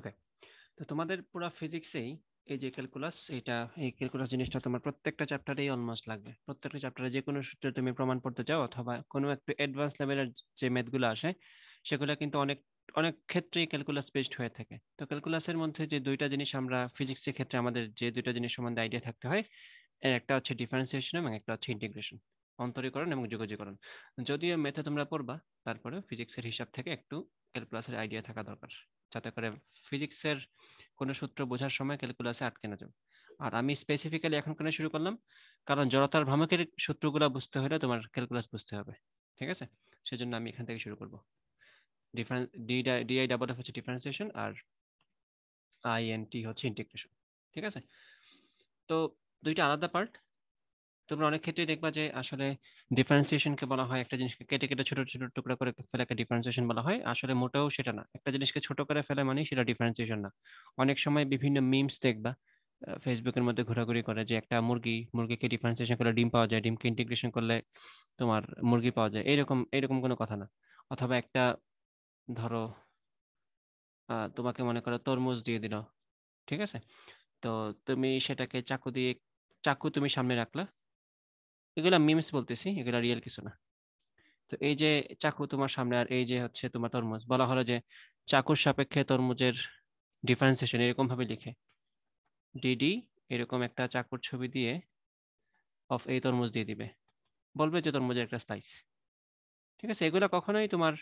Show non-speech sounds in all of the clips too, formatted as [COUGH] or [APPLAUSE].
ওকে তো তোমাদের পুরো ফিজিক্সেই এই যে ক্যালকুলাস এটা এই ক্যালকুলাস জিনিসটা তোমার প্রত্যেকটা চ্যাপ্টারেই অলমোস্ট লাগবে প্রত্যেকটা চ্যাপ্টারে যে কোনো সূত্রে তুমি প্রমাণ চাও অথবা কোনো একটু অ্যাডভান্স লেভেলের যে ম্যাথগুলো আসে সেগুলো কিন্তু অনেক অনেক ক্ষেত্রেই ক্যালকুলাস বেসড হয়ে থাকে তো ক্যালকুলাসের মধ্যে যে দুইটা জিনিস আমরা ফিজিক্সের ক্ষেত্রে আমাদের যে দুইটা জিনিস সম্বন্ধে আইডিয়া থাকতে হয় এর একটা হচ্ছে ডিফারেন্সিয়েশন এবং একটা হচ্ছে ইন্টিগ্রেশন অন্তরীকরণ এবং যোগাযোগকরণ যদিও মেথে তোমরা পড়বা তারপরে ফিজিক্সের হিসাব থেকে একটু ক্যালকুলাসের আইডিয়া থাকা দরকার যাতে করে ফিজিক্সের কোনো সূত্র বোঝার সময় ক্যালকুলাসে আটকে না যাও আর আমি স্পেসিফিক্যালি এখন কেন শুরু করলাম কারণ জড়তার ভ্রামকের সূত্রগুলো বুঝতে হলে তোমার ক্যালকুলাস বুঝতে হবে ঠিক আছে সেজন্য আমি এখান থেকে শুরু করব difference D DI double F হচ্ছে ডিফারেন্সিয়েশন আর আই এন টি হচ্ছে ইন্টিগ্রেশন ঠিক আছে তো দুইটা আলাদা পার্ট তোমরা অনেক ক্ষেত্রেই দেখবা যে আসলে ডিফারেন্সিয়েশনকে বলা হয় একটা জিনিসকে কেটে কেটে ছোট ছোট টুকরা করে ফেলাকে ডিফারেন্সিয়েশন বলা হয় আসলে মোটেও সেটা না একটা জিনিসকে ছোট করে ফেলে মানে সেটা ডিফারেন্সিয়েশন না অনেক সময় বিভিন্ন মিমস দেখবা ফেসবুকের মধ্যে ঘোরাঘুরি করে যে একটা মুরগি মুরগিকে ডিফারেন্সিয়েশন করলে ডিম পাওয়া যায় ডিমকে ইন্টিগ্রেশন করলে তোমার মুরগি পাওয়া যায় এরকম এরকম কোনো কথা না অথবা একটা ধরো তোমাকে মনে করো তরমুজ দিয়ে দিল ঠিক আছে তো তুমি সেটাকে চাকু দিয়ে চাকু তুমি সামনে রাখলা এগুলা মিমস বলতেছি এগুলা রিয়েল কিছু না তো এই যে চাকু তোমার সামনে আর এই যে হচ্ছে তোমার তরমুজ বলা হলো যে চাকুর সাপেক্ষে তরমুজের ডিফারেন্সিয়েশন এরকম ভাবে লিখে ডিডি এরকম একটা চাকুর ছবি দিয়ে অফ এই তরমুজ দিয়ে দিবে বলবে যে তরমুজের একটা স্লাইস ঠিক আছে এগুলো কখনোই তোমার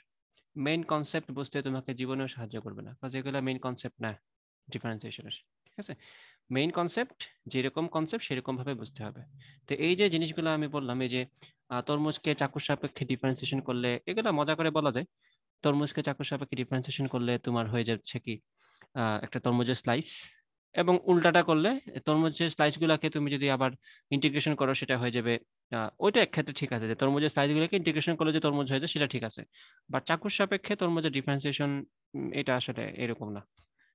মেইন কনসেপ্ট বুঝতে তোমাকে জীবনেও সাহায্য করবে না কারণ এগুলো মেইন কনসেপ্ট না ডিফারেন্সিয়েশনের ঠিক আছে মেইন কনসেপ্ট যেরকম কনসেপ্ট সেরকম ভাবে বুঝতে হবে তো এই যে জিনিসগুলো আমি বললাম এই যে তরমুজকে চাকুর সাপেক্ষে ডিফারেন্সিয়েশন করলে এগুলো মজা করে বলা যায় তরমুজকে চাকুর সাপেক্ষে ডিফারেন্সিয়েশন করলে তোমার হয়ে যাচ্ছে কি একটা তরমুজের স্লাইস এবং উল্টাটা করলে তরমুজের স্লাইসগুলোকে তুমি যদি আবার ইন্টিগ্রেশন করো সেটা হয়ে যাবে ওইটা এক ক্ষেত্রে ঠিক আছে যে তরমুজের স্লাইসগুলোকে ইন্টিগ্রেশন করলে যে তরমুজ হয়ে যায় সেটা ঠিক আছে বা চাকুর সাপেক্ষে তরমুজের ডিফারেন্সিয়েশন এটা আসলে এরকম না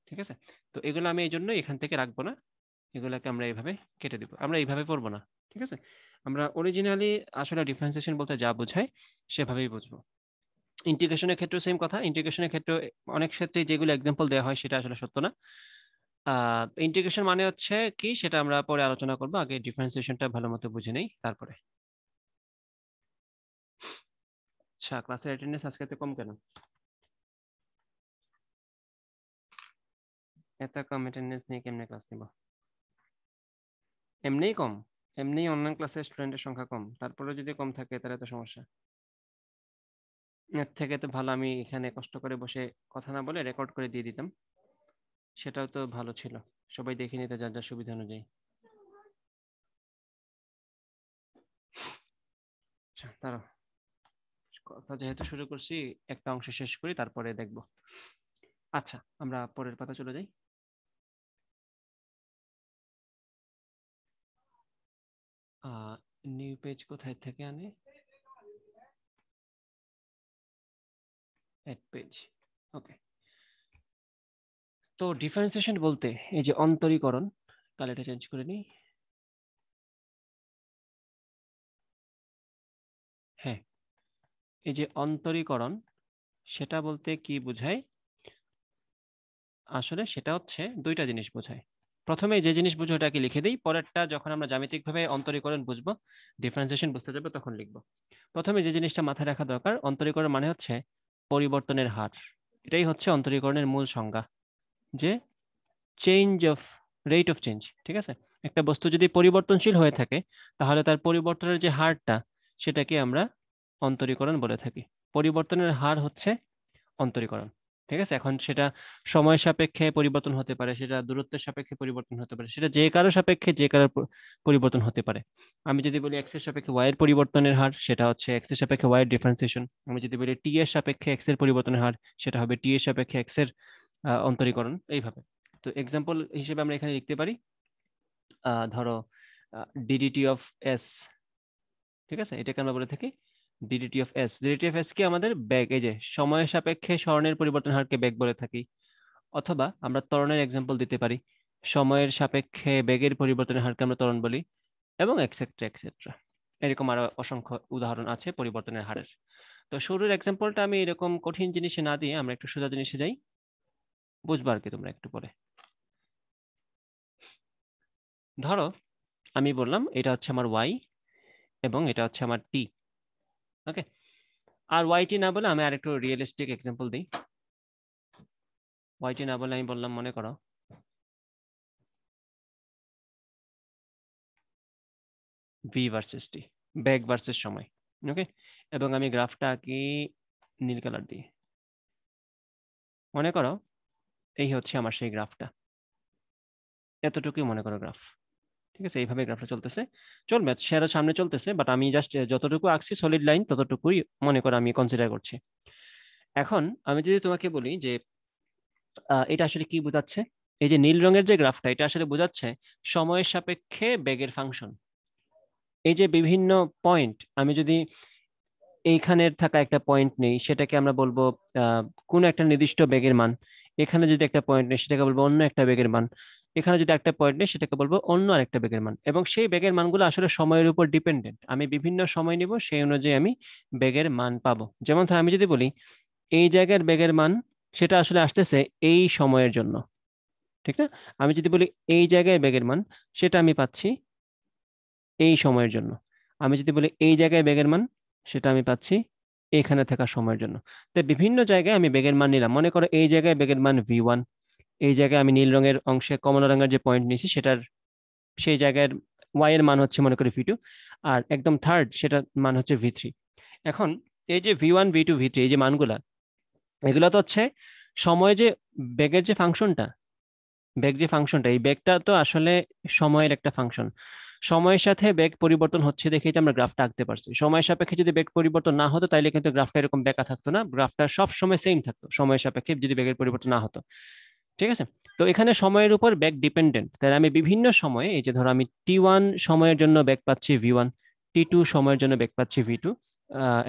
ঠিক আছে তো এগুলো আমি এই জন্য এখান থেকে রাখবো না এগুলোকে আমরা এইভাবে কেটে দেবো আমরা এইভাবে পড়বো না ঠিক আছে আমরা অরিজিনালি আসলে ডিফারেন্সিয়েশন বলতে যা বোঝায় সেভাবেই বুঝব ইন্টিগ্রেশনের ক্ষেত্রে সেম কথা ইন্টিগ্রেশনের ক্ষেত্রে অনেক ক্ষেত্রে যেগুলো এক্সাম্পল দেওয়া হয় সেটা আসলে সত্য না ইন্টিগ্রেশন মানে হচ্ছে কি সেটা আমরা পরে আলোচনা করব আগে ডিফারেন্সিয়েশনটা ভালো মতো বুঝে নেই তারপরে আচ্ছা ক্লাসের অ্যাটেন্ডেন্স আজকে তো কম কেন এত কম অ্যাটেন্ডেন্স নিয়ে কেমনে ক্লাস নিব এমনিই কম এমনিই অনলাইন ক্লাসের স্টুডেন্টের সংখ্যা কম তারপরে যদি কম থাকে তাহলে তো সমস্যা এর থেকে তো ভালো আমি এখানে কষ্ট করে বসে কথা না বলে রেকর্ড করে দিয়ে দিতাম সেটাও তো ভালো ছিল সবাই দেখে নিতে যার যার সুবিধা অনুযায়ী আচ্ছা তারা কথা যেহেতু শুরু করছি একটা অংশ শেষ করি তারপরে দেখব আচ্ছা আমরা পরের পাতা চলে যাই নিউ পেজ কোথায় থেকে আনে এড পেজ ওকে তো ডিফারেন্সিয়েশন বলতে এই যে অন্তরীকরণ তাহলে এটা চেঞ্জ করে নিই হ্যাঁ এই যে অন্তরীকরণ সেটা বলতে কি বোঝায় আসলে সেটা হচ্ছে দুইটা জিনিস বোঝায় প্রথমে যে জিনিস বুঝো ওটাকে লিখে দিই পরেরটা যখন আমরা ভাবে অন্তরীকরণ বুঝবো ডিফারেন্সিয়েশন বুঝতে যাবো তখন লিখবো প্রথমে যে জিনিসটা মাথায় রাখা দরকার অন্তরীকরণ মানে হচ্ছে পরিবর্তনের হার এটাই হচ্ছে অন্তরীকরণের মূল সংজ্ঞা যে change of rate of change ঠিক আছে একটা বস্তু যদি পরিবর্তনশীল হয়ে থাকে তাহলে তার পরিবর্তনের যে হারটা সেটাকে আমরা অন্তরীকরণ বলে থাকি পরিবর্তনের হার হচ্ছে অন্তরীকরণ ঠিক আছে এখন সেটা সময় সাপেক্ষে পরিবর্তন হতে পারে সেটা দূরত্বের সাপেক্ষে পরিবর্তন হতে পারে সেটা যে কারো সাপেক্ষে যে কারো পরিবর্তন হতে পারে আমি যদি বলি এক্সের সাপেক্ষে ওয়াইয়ের পরিবর্তনের হার সেটা হচ্ছে এক্সের সাপেক্ষে ওয়াইয়ের ডিফারেন্সিয়েশন আমি যদি বলি টি এর সাপেক্ষে এক্সের পরিবর্তনের হার সেটা হবে টি এর সাপেক্ষে এক্সের অন্তরীকরণ এইভাবে তো এক্সাম্পল হিসেবে আমরা এখানে লিখতে পারি ধরো ডিডিটি অফ এস ঠিক আছে এটাকে আমরা বলে থাকি DDT of S DDT of S কি আমাদের ব্যাগ এই যে সময়ের সাপেক্ষে স্মরণের পরিবর্তন হারকে ব্যাগ বলে থাকি অথবা আমরা ত্বরণের এক্সাম্পল দিতে পারি সময়ের সাপেক্ষে বেগের পরিবর্তনের হারকে আমরা ত্বরণ বলি এবং এক্সেট্রা এক্সেট্রা এরকম আরো অসংখ্য উদাহরণ আছে পরিবর্তনের হারের তো শুরুর এক্সাম্পলটা আমি এরকম কঠিন জিনিসে না দিয়ে আমরা একটু সোজা জিনিসে যাই বুঝবা আর কি তোমরা একটু পরে ধরো আমি বললাম এটা হচ্ছে আমার ওয়াই এবং এটা হচ্ছে আমার টি ওকে আর ওয়াইটি না বলে আমি আরেকটু রিয়েলিস্টিক এক্সাম্পল দিই ওয়াইটি না বলে আমি বললাম মনে করো V versus T back versus সময় ওকে এবং আমি গ্রাফটা আঁকি নীল কালার দিয়ে মনে করো এই হচ্ছে আমার সেই গ্রাফটা এতটুকুই মনে করো গ্রাফ ঠিক আছে এইভাবে গ্রাফটা চলতেছে চলবে সেরা সামনে চলতেছে বাট আমি জাস্ট যতটুকু আঁকছি সলিড লাইন ততটুকুই মনে করে আমি কনসিডার করছি এখন আমি যদি তোমাকে বলি যে এটা আসলে কি বোঝাচ্ছে এই যে নীল রঙের যে গ্রাফটা এটা আসলে বোঝাচ্ছে সময়ের সাপেক্ষে বেগের ফাংশন এই যে বিভিন্ন পয়েন্ট আমি যদি এইখানের থাকা একটা পয়েন্ট নেই সেটাকে আমরা বলবো কোন একটা নির্দিষ্ট বেগের মান এখানে যদি একটা পয়েন্ট নেই সেটাকে বলবো অন্য একটা বেগের মান এখানে যদি একটা পয়েন্ট নেই সেটাকে বলবো অন্য আরেকটা বেগের মান এবং সেই বেগের মানগুলো আসলে সময়ের উপর ডিপেন্ডেন্ট আমি বিভিন্ন সময় নিব সেই অনুযায়ী আমি বেগের মান পাবো যেমন ধর আমি যদি বলি এই জায়গার বেগের মান সেটা আসলে আসতেছে এই সময়ের জন্য ঠিক না আমি যদি বলি এই জায়গায় বেগের মান সেটা আমি পাচ্ছি এই সময়ের জন্য আমি যদি বলি এই জায়গায় বেগের মান সেটা আমি পাচ্ছি এখানে থাকা সময়ের জন্য তো বিভিন্ন জায়গায় আমি বেগের মান নিলাম মনে করো এই জায়গায় বেগের মান ভি ওয়ান এই জায়গায় আমি নীল রঙের অংশে কমলা রঙের যে পয়েন্ট নিয়েছি সেটার সেই জায়গার ওয়াই এর মান হচ্ছে মনে করি ভি টু আর একদম থার্ড সেটার মান হচ্ছে ভি থ্রি এখন এই যে V one V two V three এই যে মানগুলা এগুলো তো হচ্ছে সময় যে বেগের যে ফাংশনটা বেগ যে ফাংশনটা এই বেগটা তো আসলে সময়ের একটা ফাংশন সময়ের সাথে বেগ পরিবর্তন হচ্ছে দেখেই তো আমরা গ্রাফটা আঁকতে পারছি সময়ের সাপেক্ষে যদি বেগ পরিবর্তন না হতো তাহলে কিন্তু গ্রাফটা এরকম বেঁকা থাকতো না গ্রাফটা সব সময় সেম থাকতো সময়ের সাপেক্ষে যদি বেগের পরিবর্তন না হতো ঠিক আছে তো এখানে সময়ের উপর ব্যাগ ডিপেন্ডেন্ট তাহলে আমি বিভিন্ন সময়ে এই যে ধরো আমি টি ওয়ান সময়ের জন্য ব্যাগ পাচ্ছি ভি ওয়ান টি টু সময়ের জন্য ব্যাক পাচ্ছি ভি টু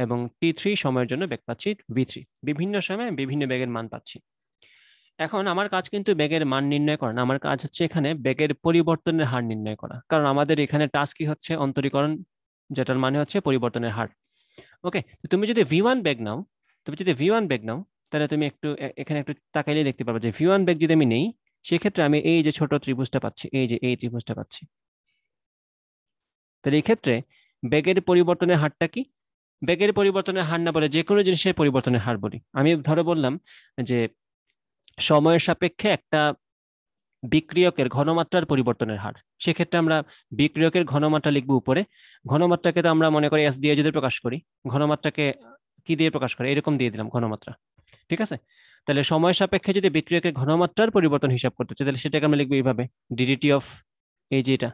এবং টি থ্রি সময়ের জন্য ব্যাক পাচ্ছি ভি থ্রি বিভিন্ন সময়ে বিভিন্ন ব্যাগের মান পাচ্ছি এখন আমার কাজ কিন্তু বেগের মান নির্ণয় করা না আমার কাজ হচ্ছে এখানে বেগের পরিবর্তনের হার নির্ণয় করা কারণ আমাদের এখানে টাস্কই হচ্ছে অন্তরীকরণ যেটার মানে হচ্ছে পরিবর্তনের হার ওকে তুমি যদি ভি ওয়ান বেগ নাও তুমি যদি ভি ওয়ান বেগ নাও তাহলে তুমি একটু এখানে একটু তাকাইলে দেখতে পারবে যে ভি ওয়ান বেগ যদি আমি নেই সেক্ষেত্রে আমি এই যে ছোট ত্রিভুজটা পাচ্ছি এই যে এই ত্রিভুজটা পাচ্ছি তাহলে এই ক্ষেত্রে বেগের পরিবর্তনের হারটা কি বেগের পরিবর্তনের হার না বলে যে কোনো জিনিসের পরিবর্তনের হার বলি আমি ধরো বললাম যে সময়ের সাপেক্ষে একটা বিক্রিয়কের ঘনমাত্রার পরিবর্তনের হার সেক্ষেত্রে আমরা বিক্রিয়কের ঘনমাত্রা লিখবো উপরে ঘনমাত্রাকে তো আমরা মনে করি এস দিয়ে যদি প্রকাশ করি ঘনমাত্রাকে কি দিয়ে প্রকাশ করে এরকম দিয়ে দিলাম ঘনমাত্রা ঠিক আছে তাহলে সময় সাপেক্ষে যদি বিক্রিয়কের ঘনমাত্রার পরিবর্তন হিসাব করতে চাই তাহলে সেটাকে আমরা লিখবো এইভাবে ডিডিটি অফ এই যে এটা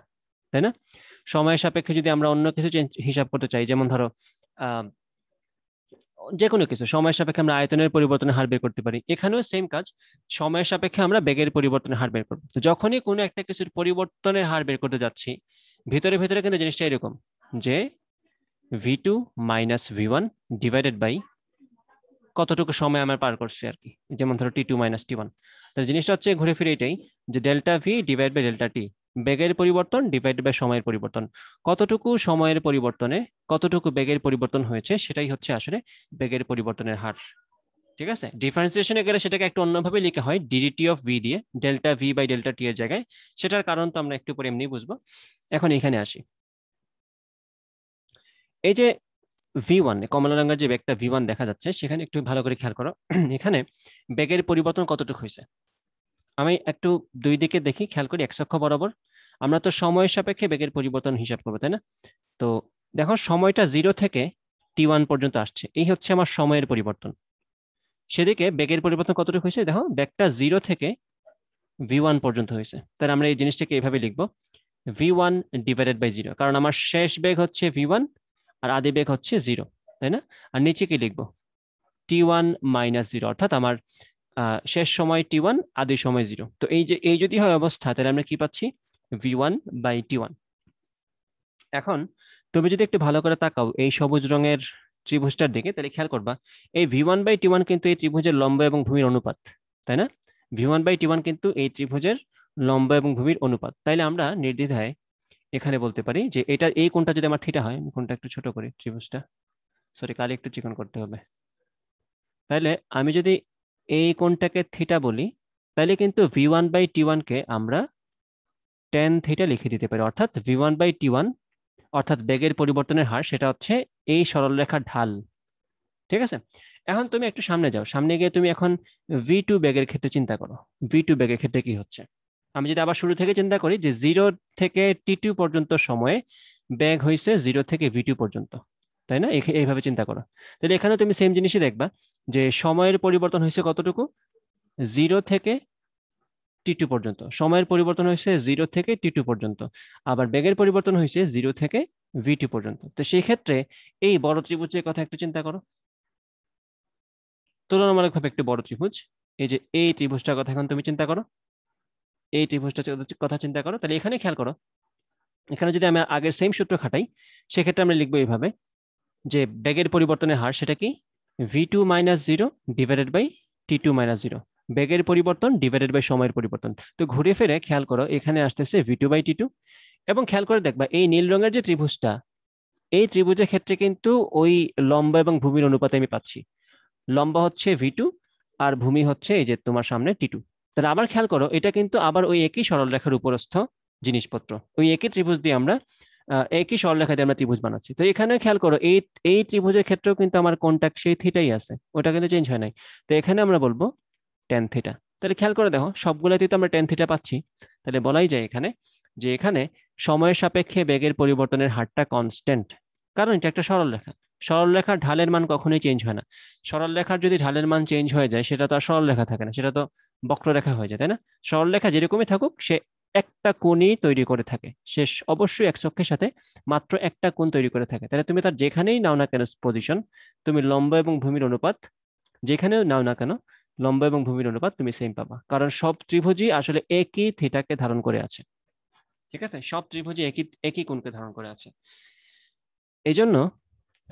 তাই না সময় সাপেক্ষে যদি আমরা অন্য কিছু হিসাব করতে চাই যেমন ধরো যে কোনো কিছু সময়ের সাপেক্ষে আমরা আয়তনের পরিবর্তনের হার বের করতে পারি এখানেও সেম কাজ সময়ের সাপেক্ষে আমরা বেগের পরিবর্তনের হার বের করবো যখনই কোনো একটা কিছুর পরিবর্তনের হার বের করতে যাচ্ছি ভিতরে ভিতরে কিন্তু জিনিসটা এরকম যে V two minus V one divided by কতটুকু সময় আমার পার করছে আর কি যেমন ধরো T two minus T one জিনিসটা হচ্ছে ঘুরে ফিরে এটাই যে delta V divide by delta T বেগের পরিবর্তন ডিভাইড বাই সময়ের পরিবর্তন কতটুকু সময়ের পরিবর্তনে কতটুকু বেগের পরিবর্তন হয়েছে সেটাই হচ্ছে আসলে বেগের পরিবর্তনের হার ঠিক আছে ডিফারেন্সিয়েশনে গেলে সেটাকে একটু অন্যভাবে লেখা হয় ডিডিটি অফ ভি দিয়ে delta V by delta T এর জায়গায় সেটার কারণ তো আমরা একটু পরে এমনি বুঝবো এখন এখানে আসি এই যে ভি ওয়ান কমলা রঙের যে বেগটা ভি ওয়ান দেখা যাচ্ছে সেখানে একটু ভালো করে খেয়াল করো [CLEARS THROAT] এখানে বেগের পরিবর্তন কতটুকু হয়েছে আমি একটু দুই দিকে দেখি খেয়াল করি একসক্ষ বরাবর আমরা তো সময়ের সাপেক্ষে বেগের পরিবর্তন হিসাব করবো তাই না তো দেখো সময়টা জিরো থেকে টি ওয়ান পর্যন্ত আসছে এই হচ্ছে আমার সময়ের পরিবর্তন সেদিকে বেগের পরিবর্তন কতটুকু হয়েছে দেখো বেগটা জিরো থেকে ভি ওয়ান পর্যন্ত হয়েছে তাহলে আমরা এই জিনিসটাকে এইভাবে লিখব V one divided by zero কারণ আমার শেষ বেগ হচ্ছে ভি ওয়ান আর আদি বেগ হচ্ছে জিরো তাই না আর নিচে কি লিখবো টি ওয়ান মাইনাস জিরো অর্থাৎ আমার শেষ সময় টি ওয়ান আদি সময় জিরো তো এই যে এই যদি হয় অবস্থা তাহলে আমরা কি পাচ্ছি V one by T one এখন তুমি যদি একটু ভালো করে তাকাও এই সবুজ রঙের ত্রিভুজটার দিকে তাহলে খেয়াল করবা এই V one by T one কিন্তু এই ত্রিভুজের লম্বা এবং ভূমির অনুপাত তাই না V one by T one কিন্তু এই ত্রিভুজের লম্বা এবং ভূমির অনুপাত তাইলে আমরা নির্দ্বিধায় এখানে বলতে পারি যে এটা এই কোনটা যদি আমার থিটা হয় কোনটা একটু ছোট করি ত্রিভুজটা সরি কালে একটু চিকন করতে হবে তাহলে আমি যদি এই কোনটাকে থিটা বলি তাহলে কিন্তু ভি ওয়ান বাই টি ওয়ানকে আমরা টেন থিটা লিখে দিতে পারি অর্থাৎ V one by T one অর্থাৎ বেগের পরিবর্তনের হার সেটা হচ্ছে এই সরলরেখার ঢাল ঠিক আছে এখন তুমি একটু সামনে যাও সামনে গিয়ে তুমি এখন ভি টু বেগের ক্ষেত্রে চিন্তা করো ভি টু বেগের ক্ষেত্রে কি হচ্ছে আমি যদি আবার শুরু থেকে চিন্তা করি যে জিরো থেকে টি টু পর্যন্ত সময়ে ব্যাগ হয়েছে জিরো থেকে ভি টু পর্যন্ত তাই না এইভাবে চিন্তা করো তাহলে এখানে তুমি সেম জিনিসই দেখবা যে সময়ের পরিবর্তন হয়েছে কতটুকু জিরো থেকে টিটু পর্যন্ত সময়ের পরিবর্তন হয়েছে জিরো থেকে টিটু পর্যন্ত আবার বেগের পরিবর্তন হয়েছে জিরো থেকে টু পর্যন্ত তো সেই ক্ষেত্রে এই বড় ত্রিভুজের কথা একটু চিন্তা করো তুলনামূলকভাবে একটু বড় ত্রিভুজ এই যে এই ত্রিভুজটার কথা এখন তুমি চিন্তা করো এই ত্রিভুজটার কথা চিন্তা করো তাহলে এখানে খেয়াল করো এখানে যদি আমি আগের সেম সূত্র খাটাই সেক্ষেত্রে আমরা লিখবো এইভাবে যে বেগের পরিবর্তনের হার সেটা কি V two minus zero divided by T two minus zero বেগের পরিবর্তন ডিভাইডেড বাই সময়ের পরিবর্তন তো ঘুরে ফেরে খেয়াল করো এখানে আসতেছে V two by T two এবং খেয়াল করে দেখবা এই নীল রঙের যে ত্রিভুজটা এই ত্রিভুজের ক্ষেত্রে কিন্তু ওই লম্বা এবং ভূমির অনুপাতে আমি পাচ্ছি লম্বা হচ্ছে ভি টু আর ভূমি হচ্ছে এই যে তোমার সামনে টি টু তাহলে আবার খেয়াল করো এটা কিন্তু আবার ওই একই সরলরেখার উপরস্থ জিনিসপত্র ওই একই ত্রিভুজ দিয়ে আমরা একই সরলরেখাতে আমরা ত্রিভুজ বানাচ্ছি তো এখানে খেয়াল করো এই এই ত্রিভুজের ক্ষেত্রেও কিন্তু আমার কন্ট্যাক্ট সেই থিটাই আছে ওটা কিন্তু চেঞ্জ হয় নাই তো এখানে আমরা বলবো টেন থিটা তাহলে খেয়াল করে দেখো সবগুলোতেই তো আমরা টেন থিটা পাচ্ছি তাহলে বলাই যায় এখানে যে এখানে সময়ের সাপেক্ষে বেগের পরিবর্তনের হারটা কনস্ট্যান্ট কারণ এটা একটা সরলরেখা সরলরেখার ঢালের মান কখনোই চেঞ্জ হয় না সরলরেখার যদি ঢালের মান চেঞ্জ হয়ে যায় সেটা তো আর সরলরেখা থাকে না সেটা তো বক্ররেখা হয়ে যায় তাই না সরলরেখা যেরকমই থাকুক সে একটা কোণই তৈরি করে থাকে শেষ অবশ্যই এক চক্ষের সাথে মাত্র একটা কোণ তৈরি করে থাকে তাহলে তুমি তার যেখানেই নাও না কেন পজিশন তুমি লম্বা এবং ভূমির অনুপাত যেখানেও নাও না কেন লম্বা এবং ভূমির অনুপাত তুমি সেম পাবা কারণ সব ত্রিভুজই আসলে একই থিটাকে ধারণ করে আছে ঠিক আছে সব ত্রিভুজই একই একই কোণকে ধারণ করে আছে এই জন্য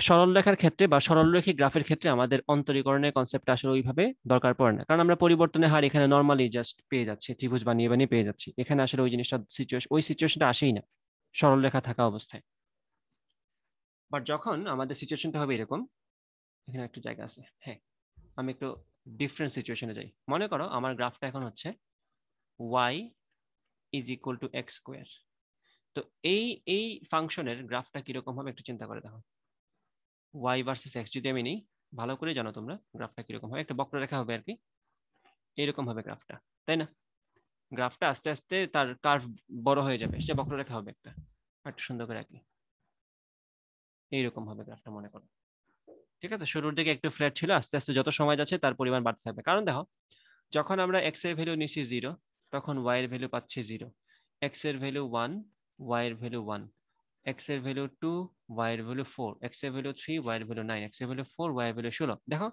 সরলরেখার ক্ষেত্রে বা সরলরেখী গ্রাফের ক্ষেত্রে আমাদের অন্তরীকরণের কনসেপ্ট আসলে ওইভাবে দরকার পড়ে না কারণ আমরা পরিবর্তনের হার এখানে নর্মালি জাস্ট পেয়ে যাচ্ছি ত্রিভুজ বানিয়ে বানিয়ে পেয়ে যাচ্ছি এখানে আসলে ওই জিনিসটা সিচুয়েশন ওই সিচুয়েশনটা আসেই না সরলরেখা থাকা অবস্থায় বাট যখন আমাদের সিচুয়েশনটা হবে এরকম এখানে একটু জায়গা আছে হ্যাঁ আমি একটু ডিফারেন্ট সিচুয়েশনে যাই মনে করো আমার গ্রাফটা এখন হচ্ছে Y is equal to X square তো এই এই ফাংশনের গ্রাফটা কিরকম হবে একটু চিন্তা করে দেখো ওয়াই ভার্সেস এক্স যদি আমি নেই ভালো করে জানো তোমরা গ্রাফটা কীরকম হয় একটা বক্ররেখা হবে আর কি এরকম হবে গ্রাফটা তাই না গ্রাফটা আস্তে আস্তে তার কার্ভ বড় হয়ে যাবে সে বক্ররেখা হবে একটা একটু সুন্দর করে আঁকি এইরকম হবে গ্রাফটা মনে করো ঠিক আছে শুরুর দিকে একটু ফ্ল্যাট ছিল আস্তে আস্তে যত সময় যাচ্ছে তার পরিমাণ বাড়তে থাকবে কারণ দেখো যখন আমরা এক্স এর ভ্যালু নিচ্ছি জিরো তখন ওয়াই এর ভ্যালু পাচ্ছি জিরো এক্স এর ভ্যালু ওয়ান ওয়াই এর ভ্যালু ওয়ান এক্স এর ভ্যালু টু ওয়াই এর ভ্যালু ফোর এক্স এর ভ্যালু থ্রি ওয়াই এর ভ্যালু নাইন এক্স এর ভ্যালু ফোর ওয়াই এর ভ্যালু ষোলো দেখো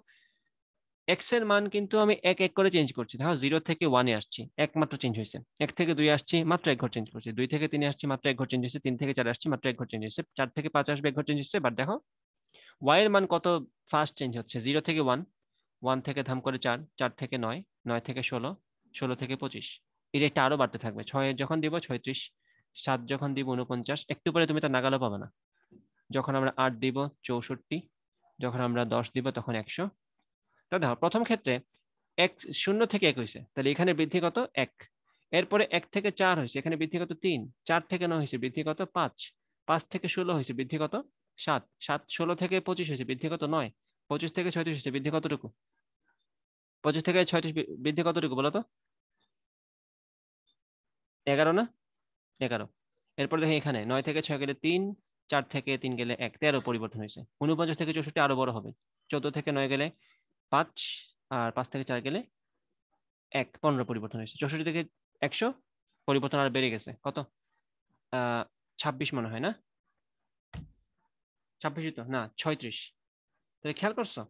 এক্স এর মান কিন্তু আমি এক এক করে চেঞ্জ করছি দেখো জিরো থেকে ওয়ানে আসছি একমাত্র চেঞ্জ হয়েছে এক থেকে দুই আসছি মাত্র এক ঘর চেঞ্জ করছি দুই থেকে তিনে আসছি মাত্র এক ঘর চেঞ্জ হয়েছে তিন থেকে চার আসছে মাত্র এক ঘর চেঞ্জ হয়েছে চার থেকে পাঁচ আসবে এক ঘর চেঞ্জ হয়েছে বাট দেখো ওয়াই এর মান কত ফাস্ট চেঞ্জ হচ্ছে জিরো থেকে ওয়ান ওয়ান থেকে ধাম করে চার চার থেকে নয় নয় থেকে ষোলো ষোলো থেকে পঁচিশ এর রেটটা আরও বাড়তে থাকবে ছয় যখন দিব ছয়ত্রিশ সাত যখন দিব উনপঞ্চাশ একটু পরে তুমি তার নাগালও পাবে না যখন আমরা আট দিব চৌষট্টি যখন আমরা দশ দিব তখন একশো তা দেখো প্রথম ক্ষেত্রে এক শূন্য থেকে এক হয়েছে তাহলে এখানে বৃদ্ধি কত এক এরপরে এক থেকে চার হয়েছে এখানে বৃদ্ধি কত তিন চার থেকে নয় হয়েছে বৃদ্ধি কত পাঁচ পাঁচ থেকে ষোলো হয়েছে বৃদ্ধি কত সাত সাত ষোলো থেকে পঁচিশ হয়েছে বৃদ্ধি কত নয় পঁচিশ থেকে ছয়ত্রিশ হয়েছে বৃদ্ধি কতটুকু পঁচিশ থেকে ছয়ত্রিশ বৃদ্ধি কতটুকু বলো তো এগারো না এগারো এরপর দেখি এখানে নয় থেকে ছয় গেলে তিন চার থেকে তিন গেলে এক তেরো পরিবর্তন হয়েছে উনপঞ্চাশ থেকে চৌষট্টি আরো বড় হবে চোদ্দ থেকে নয় গেলে পাঁচ আর পাঁচ থেকে চার গেলে এক পনেরো পরিবর্তন হয়েছে চৌষট্টি থেকে একশো পরিবর্তন আর বেড়ে গেছে কত ছাব্বিশ মনে হয় না ছাব্বিশ তো না ছয়ত্রিশ তাহলে খেয়াল করছো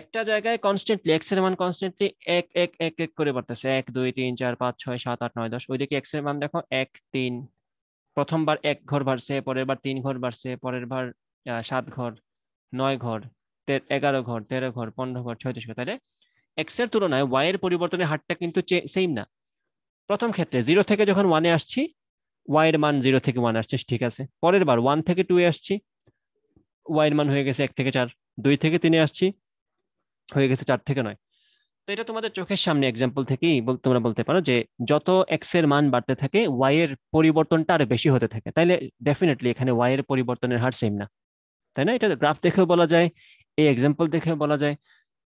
একটা জায়গায় কনস্ট্যান্টলি এক্স এর মান কনস্ট্যান্টলি এক এক এক এক করে বাড়তেছে এক দুই তিন চার পাঁচ ছয় সাত আট নয় দশ ওইদিকে এক্স এর মান দেখো এক তিন প্রথমবার এক ঘর বাড়ছে পরের বার তিন ঘর বাড়ছে পরের বার সাত ঘর নয় ঘর এগারো ঘর তেরো ঘর পনেরো ঘর ছয়ত্রিশ ঘর তাহলে এক্স এর তুলনায় ওয়াই এর পরিবর্তনের হারটা কিন্তু সেম না প্রথম ক্ষেত্রে জিরো থেকে যখন ওয়ানে আসছি ওয়াই এর মান জিরো থেকে ওয়ান আসছে ঠিক আছে পরের বার ওয়ান থেকে টু এ আসছি ওয়াই এর মান হয়ে গেছে এক থেকে চার দুই থেকে তিনে আসছি হয়ে গেছে চার থেকে নয় তো এটা তোমাদের চোখের সামনে এক্সাম্পল থেকেই তোমরা বলতে পারো যে যত এক্স এর মান বাড়তে থাকে ওয়াই এর পরিবর্তনটা আরো বেশি হতে থাকে তাইলে ডেফিনেটলি এখানে ওয়াই এর পরিবর্তনের হার সেম না তাই না এটা গ্রাফ দেখেও বলা যায় এই এক্সাম্পল দেখেও বলা যায়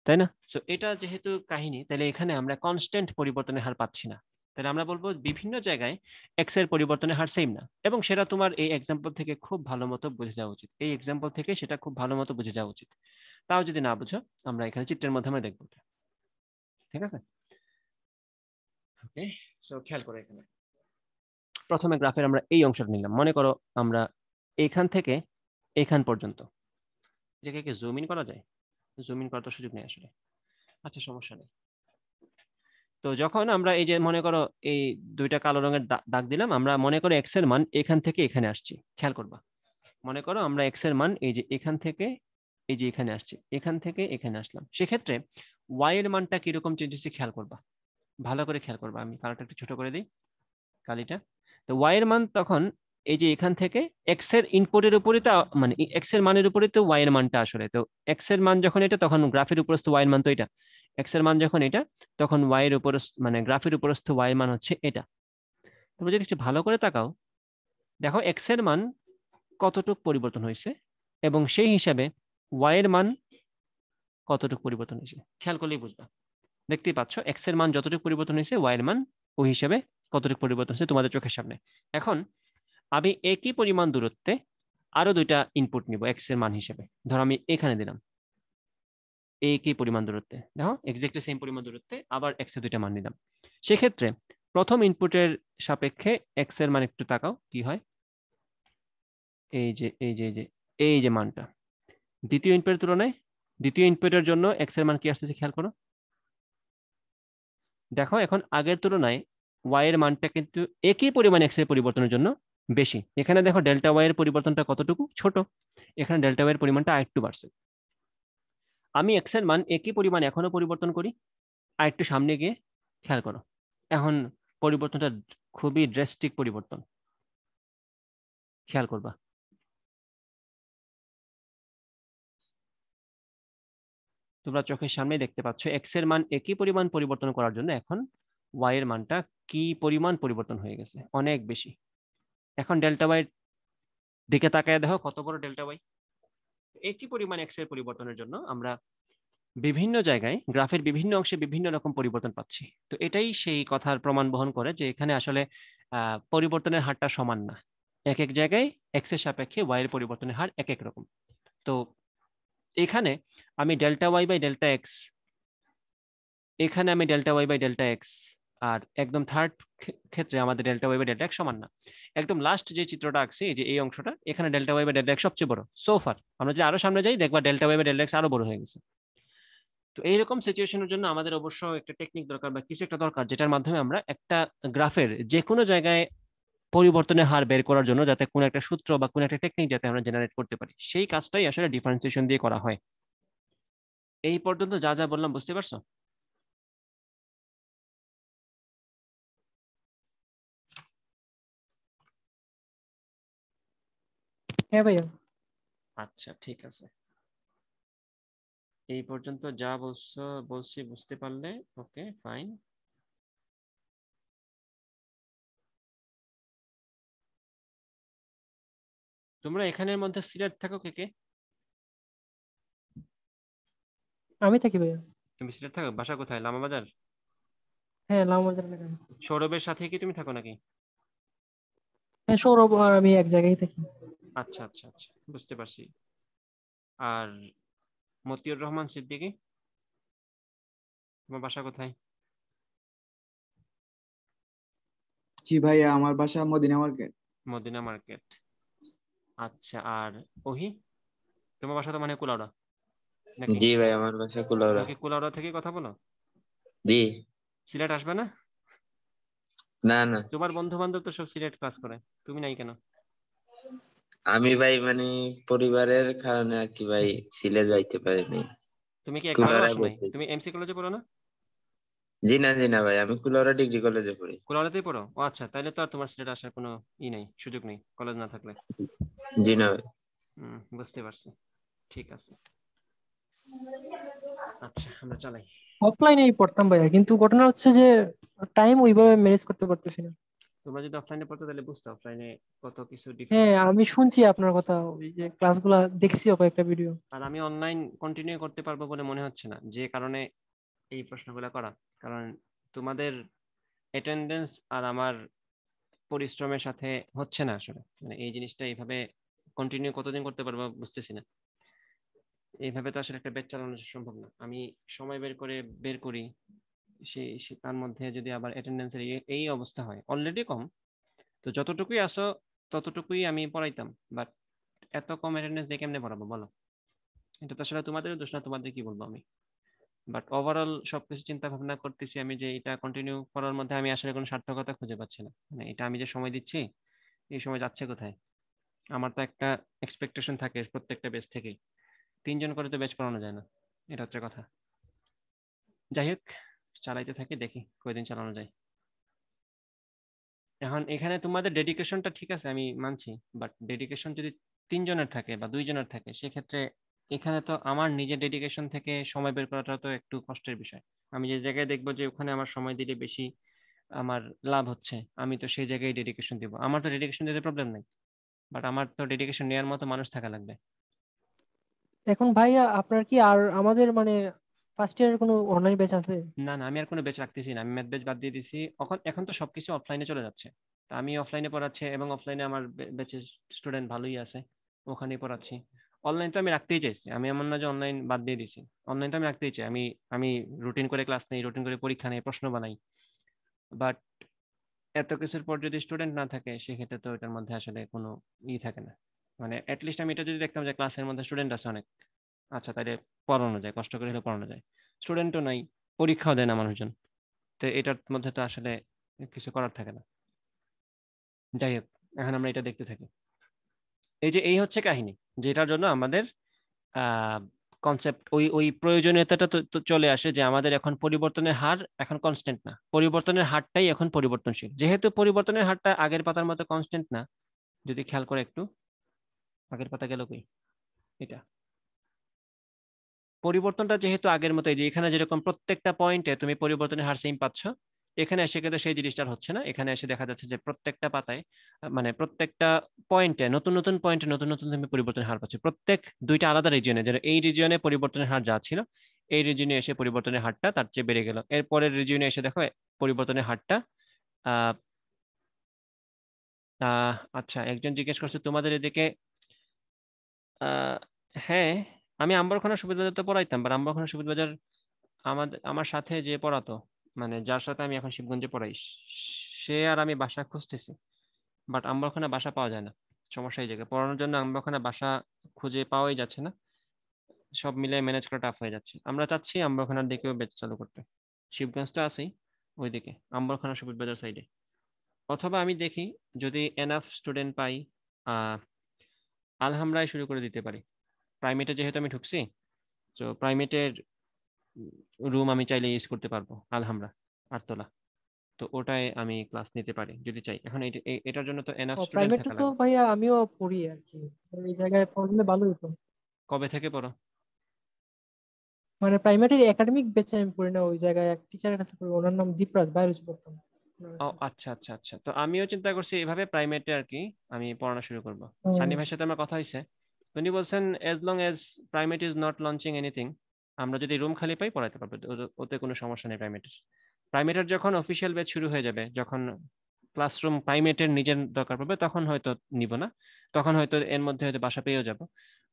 তাই না তো এটা যেহেতু কাহিনী তাহলে এখানে আমরা কনস্ট্যান্ট পরিবর্তনের হার পাচ্ছি না তাহলে আমরা বলবো বিভিন্ন জায়গায় এক্স এর পরিবর্তনের হার সেম না এবং সেটা তোমার এই এক্সাম্পল থেকে খুব ভালো মতো বুঝে যাওয়া উচিত এই এক্সাম্পল থেকে সেটা খুব ভালো মতো বুঝে যাওয়া উচিত তাও যদি না বুঝো আমরা এখানে চিত্রের মাধ্যমে দেখবো ঠিক আছে খেয়াল করে এখানে প্রথমে গ্রাফের আমরা এই অংশটা নিলাম মনে করো আমরা এখান থেকে এখান পর্যন্ত এটাকে জুম ইন করা যায় জুম ইন করার তো সুযোগ নেই আসলে আচ্ছা সমস্যা নেই তো যখন আমরা এই যে মনে করো এই দুইটা কালো রঙের দাগ দিলাম আমরা মনে করো এক্স এর মান এখান থেকে এখানে আসছি খেয়াল করবা মনে করো আমরা এক্স এর মান এই যে এখান থেকে এই যে এখানে আসছে এখান থেকে এখানে আসলাম সেক্ষেত্রে ওয়াই এর মানটা কিরকম চেঞ্জ হচ্ছে খেয়াল করবা ভালো করে খেয়াল করবা আমি কালারটা একটু ছোট করে দিই কালিটা তো ওয়াই এর মান তখন এই যে এখান থেকে এক্স এর ইনপুটের উপরে তো মানে এক্স এর মানের উপরে তো ওয়াই এর মানটা আসলে তো এক্স এর মান যখন এটা তখন গ্রাফের উপরস্থ ওয়াই এর মান তো এটা এক্স এর মান যখন এটা তখন ওয়াই এর উপর মানে গ্রাফের উপরস্থ ওয়াই এর মান হচ্ছে এটা তোমরা যদি একটু ভালো করে তাকাও দেখো এক্স এর মান কতটুক পরিবর্তন হয়েছে এবং সেই হিসাবে ওয়াই এর মান কতটুকু পরিবর্তন হয়েছে খেয়াল করলেই বুঝবা দেখতেই পাচ্ছ এক্স এর মান যতটুকু পরিবর্তন হয়েছে ওয়াইয়ের মান ওই হিসাবে কতটুকু পরিবর্তন হয়েছে তোমাদের চোখের সামনে এখন আমি একই পরিমাণ দূরত্বে আরো দুইটা ইনপুট নিব এক্স এর মান হিসেবে ধরো আমি এখানে দিলাম একই পরিমাণ দূরত্বে দেখো এক্সাক্টলি সেম পরিমাণ দূরত্বে আবার এক্স এর দুইটা মান নিলাম সেক্ষেত্রে প্রথম ইনপুটের সাপেক্ষে এক্স এর মান একটু তাকাও কি হয় এই যে এই যে এই যে মানটা দ্বিতীয় ইনপুটের তুলনায় দ্বিতীয় ইনপুটের জন্য এক্স এর মান কি আসতেছে খেয়াল করো দেখো এখন আগের তুলনায় ওয়াই এর মানটা কিন্তু একই পরিমাণ এক্স এর পরিবর্তনের জন্য বেশি এখানে দেখো ডেল্টা ওয়াই এর পরিবর্তনটা কতটুকু ছোট এখানে ডেল্টা ওয়াই এর পরিমাণটা আরেকটু বাড়ছে আমি এক্স এর মান একই পরিমাণ এখনো পরিবর্তন করি আর একটু সামনে গিয়ে খেয়াল করো এখন পরিবর্তনটা খুবই ড্রেস্টিক পরিবর্তন খেয়াল করবা তোমরা চোখের সামনে দেখতে পাচ্ছ এক্স এর মান একই পরিমাণ পরিবর্তন করার জন্য এখন ওয়াই এর মানটা কি পরিমাণ পরিবর্তন হয়ে গেছে অনেক বেশি এখন ডেল্টা ওয়াই দিকে তাকায় দেখো কত বড় ডেল্টা ওয়াই একই পরিমাণ এক্স এর পরিবর্তনের জন্য আমরা বিভিন্ন জায়গায় গ্রাফের বিভিন্ন অংশে বিভিন্ন রকম পরিবর্তন পাচ্ছি তো এটাই সেই কথার প্রমাণ বহন করে যে এখানে আসলে পরিবর্তনের হারটা সমান না এক এক জায়গায় এক্স এর সাপেক্ষে ওয়াই এর পরিবর্তনের হার এক এক রকম তো এখানে আমি delta Y by delta X এখানে আমি delta Y by delta X আর একদম থার্ড ক্ষেত্রে আমাদের delta Y by delta X সমান না একদম লাস্ট যে চিত্রটা আঁকছি যে এই অংশটা এখানে delta Y by delta X সবচেয়ে বড় সোফার আমরা যদি আরো সামনে যাই দেখবা delta Y by delta X আরো বড় হয়ে গেছে তো এইরকম সিচুয়েশনের জন্য আমাদের অবশ্য একটা টেকনিক দরকার বা কিছু একটা দরকার যেটার মাধ্যমে আমরা একটা গ্রাফের যে কোনো জায়গায় পরিবর্তনের হার বের করার জন্য যাতে কোন একটা সূত্র বা কোনো একটা টেকনিক যাতে আমরা জেনারেট করতে পারি সেই কাজটাই আসলে ডিফারেন্সিয়েশন দিয়ে করা হয় এই পর্যন্ত যা যা বললাম বুঝতে পারছো হ্যাঁ ভাইয়া আচ্ছা ঠিক আছে এই পর্যন্ত যা বলছো বলছি বুঝতে পারলে ওকে ফাইন তোমরা এখানের মধ্যে সিলেট থাকো কে কে আমি থাকি ভাইয়া তুমি সিলেট থাকো বাসা কোথায় লামাবাজার হ্যাঁ লামাবাজার এলাকায় সৌরভের সাথে কি তুমি থাকো নাকি হ্যাঁ সৌরভ আর আমি এক জায়গায় থাকি আচ্ছা আচ্ছা আচ্ছা বুঝতে পারছি আর মতিউর রহমান সিদ্দিকী তোমার বাসা কোথায় জি ভাইয়া আমার বাসা মদিনা মার্কেট মদিনা মার্কেট আচ্ছা আর ওহি তোমার বাসা তো মানে কুলাউড়া জি ভাই আমার বাসা কুলাউড়া কি কুলাউড়া থেকে কথা বলো জি সিলেট আসবে না না না তোমার বন্ধু বান্ধব তো সব সিলেট পাস করে তুমি নাই কেন আমি ভাই মানে পরিবারের কারণে আর কি ভাই সিলেট যাইতে পারিনি তুমি কি তুমি এমসি কলেজে পড়ো না জি না জি না ভাই আমি কুলাউড়া ডিগ্রি কলেজে পড়ি কুলাউড়াতেই পড়ো ও আচ্ছা তাহলে তো আর তোমার সিলেট আসার কোনো ই নাই সুযোগ নেই কলেজ না থাকলে জি না ভাই বুঝতে পারছি ঠিক আছে আচ্ছা আমরা চালাই অফলাইনেই পড়তাম ভাইয়া কিন্তু ঘটনা হচ্ছে যে টাইম ওইভাবে ম্যানেজ করতে পারতেছি না তোমরা যদি অফলাইনে পড়তে তাহলে বুঝতে অফলাইনে কত কিছু হ্যাঁ আমি শুনছি আপনার কথা ওই যে ক্লাসগুলো দেখছি অপ একটা ভিডিও আর আমি অনলাইন কন্টিনিউ করতে পারবো বলে মনে হচ্ছে না যে কারণে এই প্রশ্নগুলো করা কারণ তোমাদের অ্যাটেন্ডেন্স আর আমার পরিশ্রমের সাথে হচ্ছে না আসলে মানে এই জিনিসটা এইভাবে কন্টিনিউ কতদিন করতে পারবো বুঝতেছি না এইভাবে তো আসলে একটা ব্যাচ চালানো সম্ভব না আমি সময় বের করে বের করি সেই তার মধ্যে যদি আবার অ্যাটেন্ডেন্সের এই অবস্থা হয় অলরেডি কম তো যতটুকুই আসো ততটুকুই আমি পড়াইতাম বাট এত কম অ্যাটেন্ডেন্স দিয়ে কেমনে পড়াবো বলো এটা তো আসলে তোমাদের দোষ না তোমাদের কি বলবো আমি বাট ওভারঅল সবকিছু চিন্তা ভাবনা করতেছি আমি যে এটা কন্টিনিউ করার মধ্যে আমি আসলে কোনো সার্থকতা খুঁজে পাচ্ছি না মানে এটা আমি যে সময় দিচ্ছি এই সময় যাচ্ছে কোথায় আমার তো একটা এক্সপেকটেশন থাকে প্রত্যেকটা ব্যাচ থেকেই তিনজন করে তো ব্যাচ পড়ানো যায় না এটা হচ্ছে কথা যাই হোক চালাইতে থাকি দেখি কয়দিন চালানো যায় এখন এখানে তোমাদের ডেডিকেশনটা ঠিক আছে আমি মানছি বাট ডেডিকেশন যদি তিনজনের থাকে বা দুইজনের থাকে সেক্ষেত্রে এখানে তো আমার নিজের ডেডিকেশন থেকে সময় বের করাটা তো একটু কষ্টের বিষয় আমি যে জায়গায় দেখবো যে ওখানে আমার সময় দিলে বেশি আমার লাভ হচ্ছে আমি তো সেই জায়গায় ডেডিকেশন দিব আমার তো ডেডিকেশন দিতে প্রবলেম নাই বাট আমার তো ডেডিকেশন নেওয়ার মতো মানুষ থাকা লাগবে এখন ভাইয়া আপনার কি আর আমাদের মানে ফার্স্ট ইয়ারের কোনো অনলাইন ব্যাচ আছে না না আমি আর কোনো ব্যাচ রাখতেছি না আমি ম্যাথ ব্যাচ বাদ দিয়ে দিছি এখন এখন তো সবকিছু অফলাইনে চলে যাচ্ছে তা আমি অফলাইনে পড়াচ্ছি এবং অফলাইনে আমার ব্যাচের স্টুডেন্ট ভালোই আছে ওখানেই পড়াচ্ছি অনলাইন তো আমি রাখতেই চাইছি আমি এমন না যে অনলাইন বাদ দিয়ে দিছি অনলাইন তো আমি রাখতেই চাই আমি আমি রুটিন করে ক্লাস নেই রুটিন করে পরীক্ষা নেই প্রশ্ন বানাই বাট এত কিছুর পর যদি স্টুডেন্ট না থাকে সেক্ষেত্রে তো এটার মধ্যে আসলে কোনো ই থাকে না মানে অ্যাটলিস্ট আমি এটা যদি দেখতাম যে ক্লাসের মধ্যে স্টুডেন্ট আছে অনেক আচ্ছা তাহলে পড়ানো যায় কষ্ট করে হলে পড়ানো যায় স্টুডেন্টও নাই পরীক্ষাও দেয় না মানুষজন তো এটার মধ্যে তো আসলে কিছু করার থাকে না যাই হোক এখন আমরা এটা দেখতে থাকি এই যে এই হচ্ছে কাহিনী যেটার জন্য আমাদের কনসেপ্ট ওই ওই প্রয়োজনীয়তাটা তো চলে আসে যে আমাদের এখন পরিবর্তনের হার এখন কনস্ট্যান্ট না পরিবর্তনের হারটাই এখন পরিবর্তনশীল যেহেতু পরিবর্তনের হারটা আগের পাতার মতো কনস্ট্যান্ট না যদি খেয়াল করে একটু আগের পাতা গেল কই এটা পরিবর্তনটা যেহেতু আগের মতো এই যে এখানে যেরকম প্রত্যেকটা পয়েন্টে তুমি পরিবর্তনের হার সেম পাচ্ছ এখানে এসে কিন্তু সেই জিনিসটা হচ্ছে না এখানে এসে দেখা যাচ্ছে যে প্রত্যেকটা পাতায় মানে প্রত্যেকটা পয়েন্টে নতুন নতুন পয়েন্টে নতুন নতুন তুমি পরিবর্তনের হার পাচ্ছ প্রত্যেক দুইটা আলাদা রিজিয়নে যেন এই রিজিয়নে পরিবর্তনের হার যা ছিল এই রিজিয়নে এসে পরিবর্তনের হারটা তার চেয়ে বেড়ে গেল এরপরের রিজিয়নে এসে দেখো পরিবর্তনের হারটা আচ্ছা একজন জিজ্ঞেস করছে তোমাদের এদিকে হ্যাঁ আমি আম্বরখানা সুবিধা পড়াইতাম বা আম্বরখানা সুবিধা আমাদের আমার সাথে যে পড়াতো মানে যার সাথে আমি এখন শিবগঞ্জে পড়াই সে আর আমি বাসা খুঁজতেছি বাট আমরা ওখানে বাসা পাওয়া যায় না সমস্যা এই জায়গায় পড়ানোর জন্য আমরা ওখানে বাসা খুঁজে পাওয়াই যাচ্ছে না সব মিলে ম্যানেজ করা টাফ হয়ে যাচ্ছে আমরা চাচ্ছি আমরা ওখানে দিকেও বেচ চালু করতে শিবগঞ্জ তো আছেই ওইদিকে আম্বরখানা সবুজ বাজার সাইডে অথবা আমি দেখি যদি এনাফ স্টুডেন্ট পাই আলহামরায় শুরু করে দিতে পারি প্রাইমেটে যেহেতু আমি ঢুকছি তো প্রাইমেটের রুম আমি চাইলে ইউজ করতে পারবো আলহামরা আটতলা তো ওটাই আমি ক্লাস নিতে পারি যদি চাই এখন এটার জন্য তো এনাফ স্টুডেন্ট থাকা লাগে ভাইয়া আমিও পড়ি আর কি এই জায়গায় পড়লে ভালো হতো কবে থেকে পড়ো মানে প্রাইমারি একাডেমিক বেচে আমি পড়ি না ওই জায়গায় এক টিচারের কাছে পড়ি ওনার নাম দীপরাজ বায়োলজি পড়তাম ও আচ্ছা আচ্ছা আচ্ছা তো আমিও চিন্তা করছি এভাবে প্রাইমেটে আর কি আমি পড়ানো শুরু করব সানি ভাইয়ের সাথে আমার কথা হয়েছে উনি বলছেন as long as primate is not launching anything আমরা যদি রুম খালি পাই পড়াইতে পারবো ওতে কোনো সমস্যা নেই প্রাইমেটের প্রাইমেটের যখন অফিসিয়াল ব্যাচ শুরু হয়ে যাবে যখন ক্লাসরুম প্রাইমেটের নিজের দরকার পড়বে তখন হয়তো নিব না তখন হয়তো এর মধ্যে হয়তো বাসা পেয়েও যাব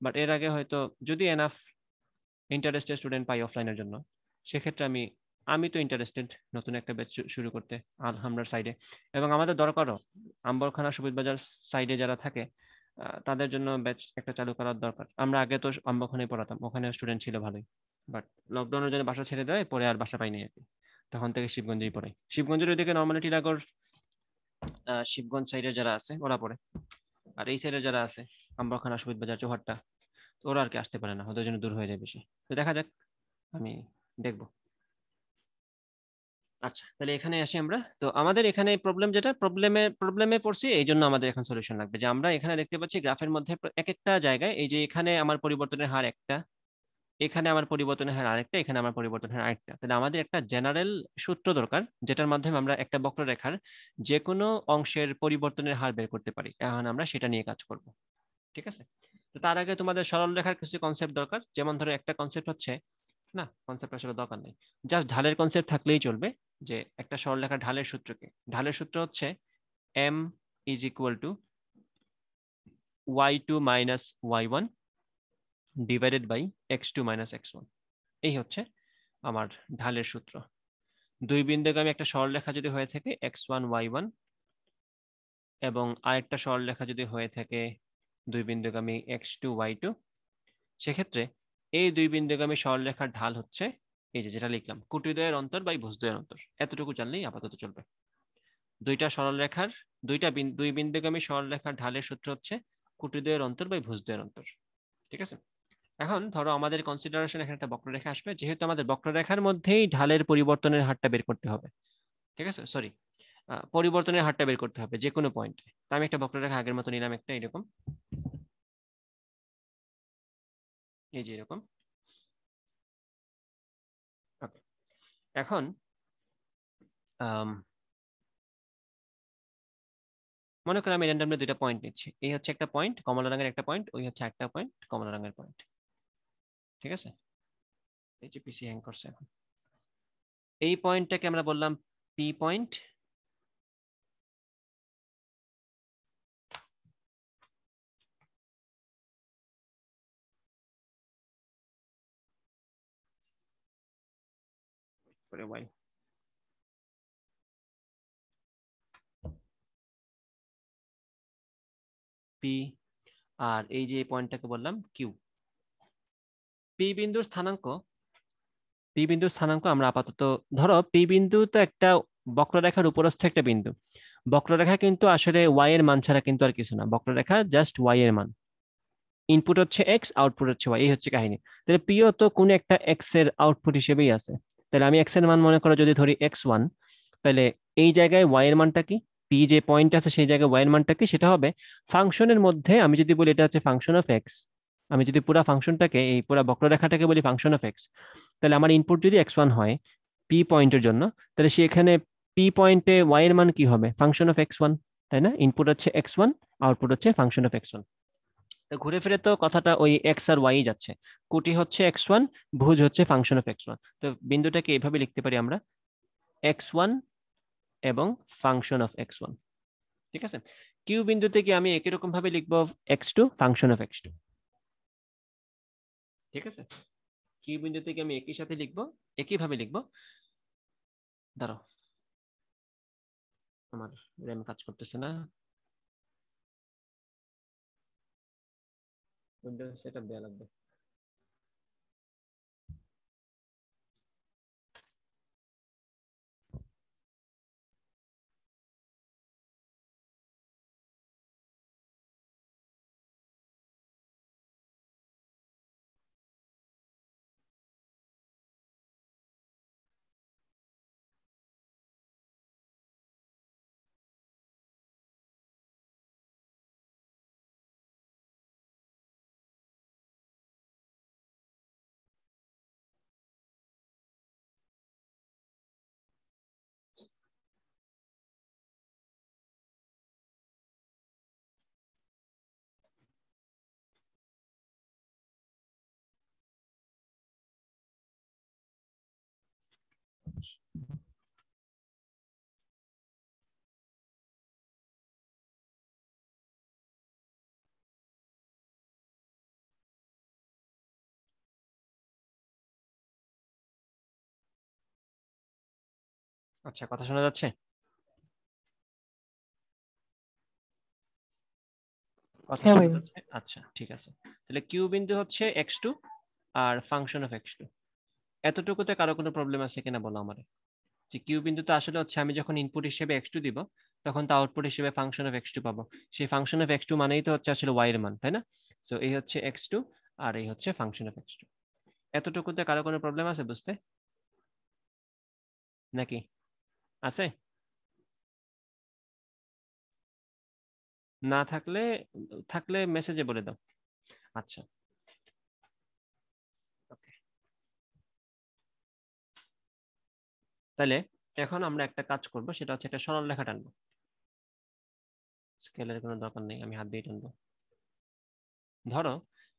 বাট এর আগে হয়তো যদি এনাফ ইন্টারেস্টেড স্টুডেন্ট পাই অফলাইনের জন্য সেক্ষেত্রে আমি আমি তো ইন্টারেস্টেড নতুন একটা ব্যাচ শুরু করতে আলহামরার সাইডে এবং আমাদের দরকারও আম্বরখানা বাজার সাইডে যারা থাকে তাদের জন্য ব্যাচ একটা চালু করার দরকার আমরা আগে তো আম্বরখানায় পড়াতাম ওখানে স্টুডেন্ট ছিল ভালোই বাট লকডাউনের জন্য বাসা ছেড়ে দেয় পরে আর বাসা পাইনি আরকি তখন থেকে শিবগঞ্জেই পড়ে শিবগঞ্জের ওইদিকে নর্মালি টিলাগড় শিবগঞ্জ সাইডে যারা আছে ওরা পড়ে আর এই সাইডে যারা আছে আম্বাখানা সুবিধ বাজার তো ওরা আর কি আসতে পারে না ওদের জন্য দূর হয়ে যায় বেশি তো দেখা যাক আমি দেখব আচ্ছা তাহলে এখানে আসি আমরা তো আমাদের এখানে প্রবলেম যেটা প্রবলেমে প্রবলেমে পড়ছি এই জন্য আমাদের এখন সলিউশন লাগবে যে আমরা এখানে দেখতে পাচ্ছি গ্রাফের মধ্যে এক একটা জায়গায় এই যে এখানে আমার পরিবর্তনের হার একটা এখানে আমার পরিবর্তন হার আরেকটা এখানে আমার পরিবর্তন হার আরেকটা তাহলে আমাদের একটা জেনারেল সূত্র দরকার যেটার মাধ্যমে আমরা একটা বক্ররেখার যে কোনো অংশের পরিবর্তনের হার বের করতে পারি এখন আমরা সেটা নিয়ে কাজ করব ঠিক আছে তো তার আগে তোমাদের সরল রেখার কিছু কনসেপ্ট দরকার যেমন ধরো একটা কনসেপ্ট হচ্ছে না কনসেপ্ট আসলে দরকার নেই জাস্ট ঢালের কনসেপ্ট থাকলেই চলবে যে একটা সরল রেখার ঢালের সূত্রকে ঢালের সূত্র হচ্ছে M is equal to Y two minus Y one divided by x two minus x one এই হচ্ছে আমার ঢালের সূত্র দুই বিন্দুগামী একটা সরলরেখা যদি হয়ে থাকে এক্স ওয়ান ওয়াই ওয়ান এবং আরেকটা সরলরেখা যদি হয়ে থাকে দুই বিন্দুগামী এক্স টু ওয়াই টু সেক্ষেত্রে এই দুই বিন্দুগামী সরলরেখার ঢাল হচ্ছে এই যে যেটা লিখলাম কুটিদয়ের অন্তর বা ভুজদ্বয়ের অন্তর এতটুকু জানলেই আপাতত চলবে দুইটা সরলরেখার দুইটা দুই বিন্দুগামী সরলরেখার ঢালের সূত্র হচ্ছে কুটিদ্বয়ের অন্তর বা ভুজদ্বয়ের অন্তর ঠিক আছে এখন ধরো আমাদের কনসিডারেশন এখানে একটা বক্ররেখা আসবে যেহেতু আমাদের বক্ররেখার মধ্যেই ঢালের পরিবর্তনের হারটা বের করতে হবে ঠিক আছে সরি পরিবর্তনের হারটা বের করতে হবে যে কোনো পয়েন্টে আমি একটা বক্ররেখা আগের মতো নিলাম একটা এরকম এই যে এরকম এখন মনে করি আমি র্যান্ডামলি দুইটা পয়েন্ট নিচ্ছি এই হচ্ছে একটা পয়েন্ট কমলা রঙের একটা পয়েন্ট ওই হচ্ছে একটা পয়েন্ট কমলা রঙের পয়েন্ট ঠিক আছে এই যে পিসি হ্যাং করছে এখন এই পয়েন্টটাকে আমরা বললাম পি পয়েন্ট পি আর এই যে পয়েন্টটাকে বললাম কিউ পি বিন্দুর স্থানাঙ্ক পি বিন্দুর স্থানাঙ্ক আমরা আপাতত ধরো পি বিন্দু তো একটা বক্ররেখার উপরস্থ একটা বিন্দু বক্ররেখা কিন্তু আসলে ওয়াই এর মান ছাড়া কিন্তু আর কিছু না বক্ররেখা জাস্ট ওয়াই এর মান ইনপুট হচ্ছে এক্স আউটপুট হচ্ছে ওয়াই এই হচ্ছে কাহিনী তাহলে পিও তো কোন একটা এক্স এর আউটপুট হিসেবেই আছে তাহলে আমি এক্স এর মান মনে করো যদি ধরি এক্স ওয়ান তাহলে এই জায়গায় ওয়াই এর মানটা কি পি যে পয়েন্ট আছে সেই জায়গায় ওয়াই এর মানটা কি সেটা হবে ফাংশনের মধ্যে আমি যদি বলি এটা হচ্ছে ফাংশন অফ এক্স আমি যদি পুরো ফাংশনটাকে এই পুরো বক্ররেখাটাকে বলি ফাংশন অফ এক্স তাহলে আমার ইনপুট যদি এক্স ওয়ান হয় পি পয়েন্টের জন্য তাহলে সে এখানে পি পয়েন্টে ওয়াই এর মান কি হবে ফাংশন অফ এক্স ওয়ান তাই না ইনপুট হচ্ছে এক্স ওয়ান আউটপুট হচ্ছে ফাংশন অফ এক্স ওয়ান তো ঘুরে ফিরে তো কথাটা ওই এক্স আর ওয়াই যাচ্ছে কোটি হচ্ছে এক্স ওয়ান ভুজ হচ্ছে ফাংশন অফ এক্স ওয়ান তো বিন্দুটাকে এভাবে লিখতে পারি আমরা এক্স ওয়ান এবং ফাংশন অফ এক্স ওয়ান ঠিক আছে কিউ বিন্দুতে কি আমি একই রকম ভাবে লিখবো X two function of x two ঠিক আছে কি বিন্দু থেকে আমি একই সাথে লিখবো ভাবে লিখবো ধরো আমার র্যাম কাজ করতেছে না উইন্ডোজ সেটআপ দেওয়া লাগবে আচ্ছা কথা শোনা হ্যাঁ যাচ্ছে আচ্ছা ঠিক আছে তাহলে কিউ বিন্দু হচ্ছে এক্স টু আর ফাংশন অফ এক্স টু এতটুকুতে কারো কোনো প্রবলেম আছে কিনা বলো আমার যে কিউ বিন্দুতে আসলে হচ্ছে আমি যখন ইনপুট হিসেবে এক্স দিব তখন তা আউটপুট হিসেবে ফাংশন অফ এক্স টু পাবো সেই ফাংশন অফ এক্স টু মানেই তো হচ্ছে আসলে ওয়াই এর মান তাই না সো এই হচ্ছে এক্স টু আর এই হচ্ছে ফাংশন অফ এক্স টু এতটুকুতে কারো কোনো প্রবলেম আছে বুঝতে নাকি আছে না থাকলে থাকলে মেসেজে বলে দাও আচ্ছা তাহলে এখন আমরা একটা কাজ করব সেটা হচ্ছে একটা সরল রেখা টানবো স্কেলের কোনো দরকার নেই আমি হাত দিয়ে টানবো ধরো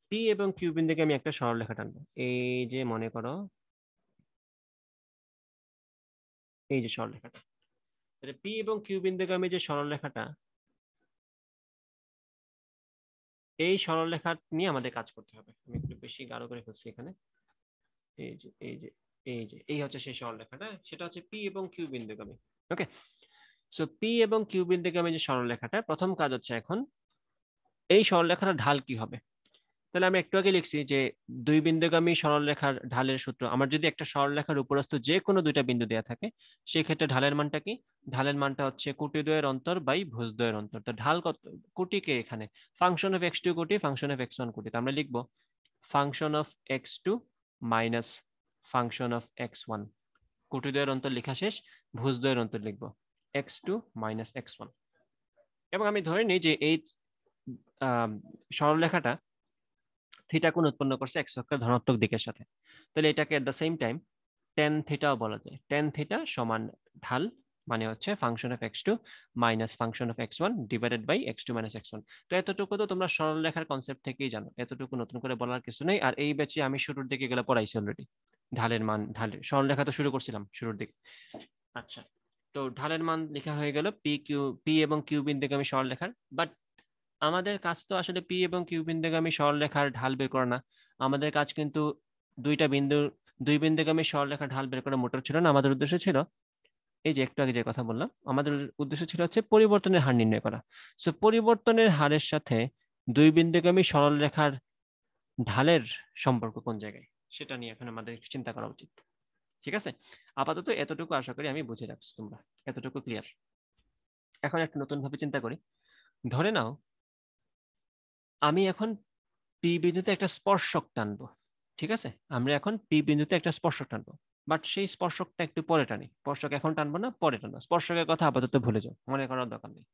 পি এবং কিউ বিন্দুকে আমি একটা সরল রেখা টানবো এই যে মনে করো এই যে সরলরেখাটা তাহলে পি এবং কিউ বিন্দুগামী যে সরলরেখাটা এই সরলরেখা নিয়ে আমাদের কাজ করতে হবে আমি একটু বেশি গাঢ় করে ফেলছি এখানে এই যে এই যে এই যে এই হচ্ছে সেই সরলরেখাটা সেটা হচ্ছে পি এবং কিউ বিন্দুগামী ওকে সো পি এবং কিউ বিন্দুগামী যে সরলরেখাটা প্রথম কাজ হচ্ছে এখন এই সরলরেখাটা ঢাল কি হবে তাহলে আমি একটু আগে লিখছি যে দুই বিন্দুগামী সরলরেখার ঢালের সূত্র আমার যদি একটা সরলরেখার উপরস্থ যে কোনো দুইটা বিন্দু দেওয়া থাকে সেই ক্ষেত্রে ঢালের মানটা কি ঢালের মানটা হচ্ছে কুটি দ্বয়ের অন্তর বাই ভোজ দ্বয়ের অন্তর তো ঢাল কত কোটিকে এখানে ফাংশন অফ এক্স টু কোটি ফাংশন অফ এক্স ওয়ান কুটি তো আমরা লিখবো function of x two minus function of x one কুটি দ্বয়ের অন্তর লেখা শেষ ভোজ দ্বয়ের অন্তর লিখবো X two minus x one এবং আমি ধরে নিই যে এই সরলরেখাটা থিটা কোণ উৎপন্ন করছে এক্স অক্ষের ধনাত্মক দিকের সাথে তাহলে এটাকে at the same time tan থিটাও বলা যায় টেন থিটা সমান ঢাল মানে হচ্ছে function of x two minus function of x one divided by x two minus x one তো এতটুকু তো তোমরা রেখার কনসেপ্ট থেকেই জানো এতটুকু নতুন করে বলার কিছু নেই আর এই ব্যাচে আমি শুরুর দিকে গেলে পড়াইছি অলরেডি ঢালের মান ঢালের রেখা তো শুরু করছিলাম শুরুর দিকে আচ্ছা তো ঢালের মান লেখা হয়ে গেল পি কিউ পি এবং কিউ বিন্দুকে আমি রেখার বাট আমাদের কাজ তো আসলে পি এবং কিউ বিন্দুগামী সরলরেখার ঢাল বের করা না আমাদের কাজ কিন্তু দুইটা বিন্দু দুই বিন্দুগামী সরলরেখার ঢাল বের করা মোটর ছিল না আমাদের উদ্দেশ্য ছিল এই যে একটু আগে যে কথা বললাম আমাদের উদ্দেশ্য ছিল হচ্ছে পরিবর্তনের হার নির্ণয় করা সো পরিবর্তনের হারের সাথে দুই বিন্দুগামী সরলরেখার ঢালের সম্পর্ক কোন জায়গায় সেটা নিয়ে এখন আমাদের চিন্তা করা উচিত ঠিক আছে আপাতত এতটুকু আশা করি আমি বুঝে রাখছি তোমরা এতটুকু ক্লিয়ার এখন একটু ভাবে চিন্তা করি ধরে নাও আমি এখন পি বিন্দুতে একটা স্পর্শক টানব ঠিক আছে আমরা এখন পি বিন্দুতে একটা স্পর্শক টানবো বাট সেই স্পর্শকটা একটু পরে টানি স্পর্শক এখন টানবো না পরে টানবো স্পর্শকের কথা আপাতত ভুলে যাও মনে করার দরকার নেই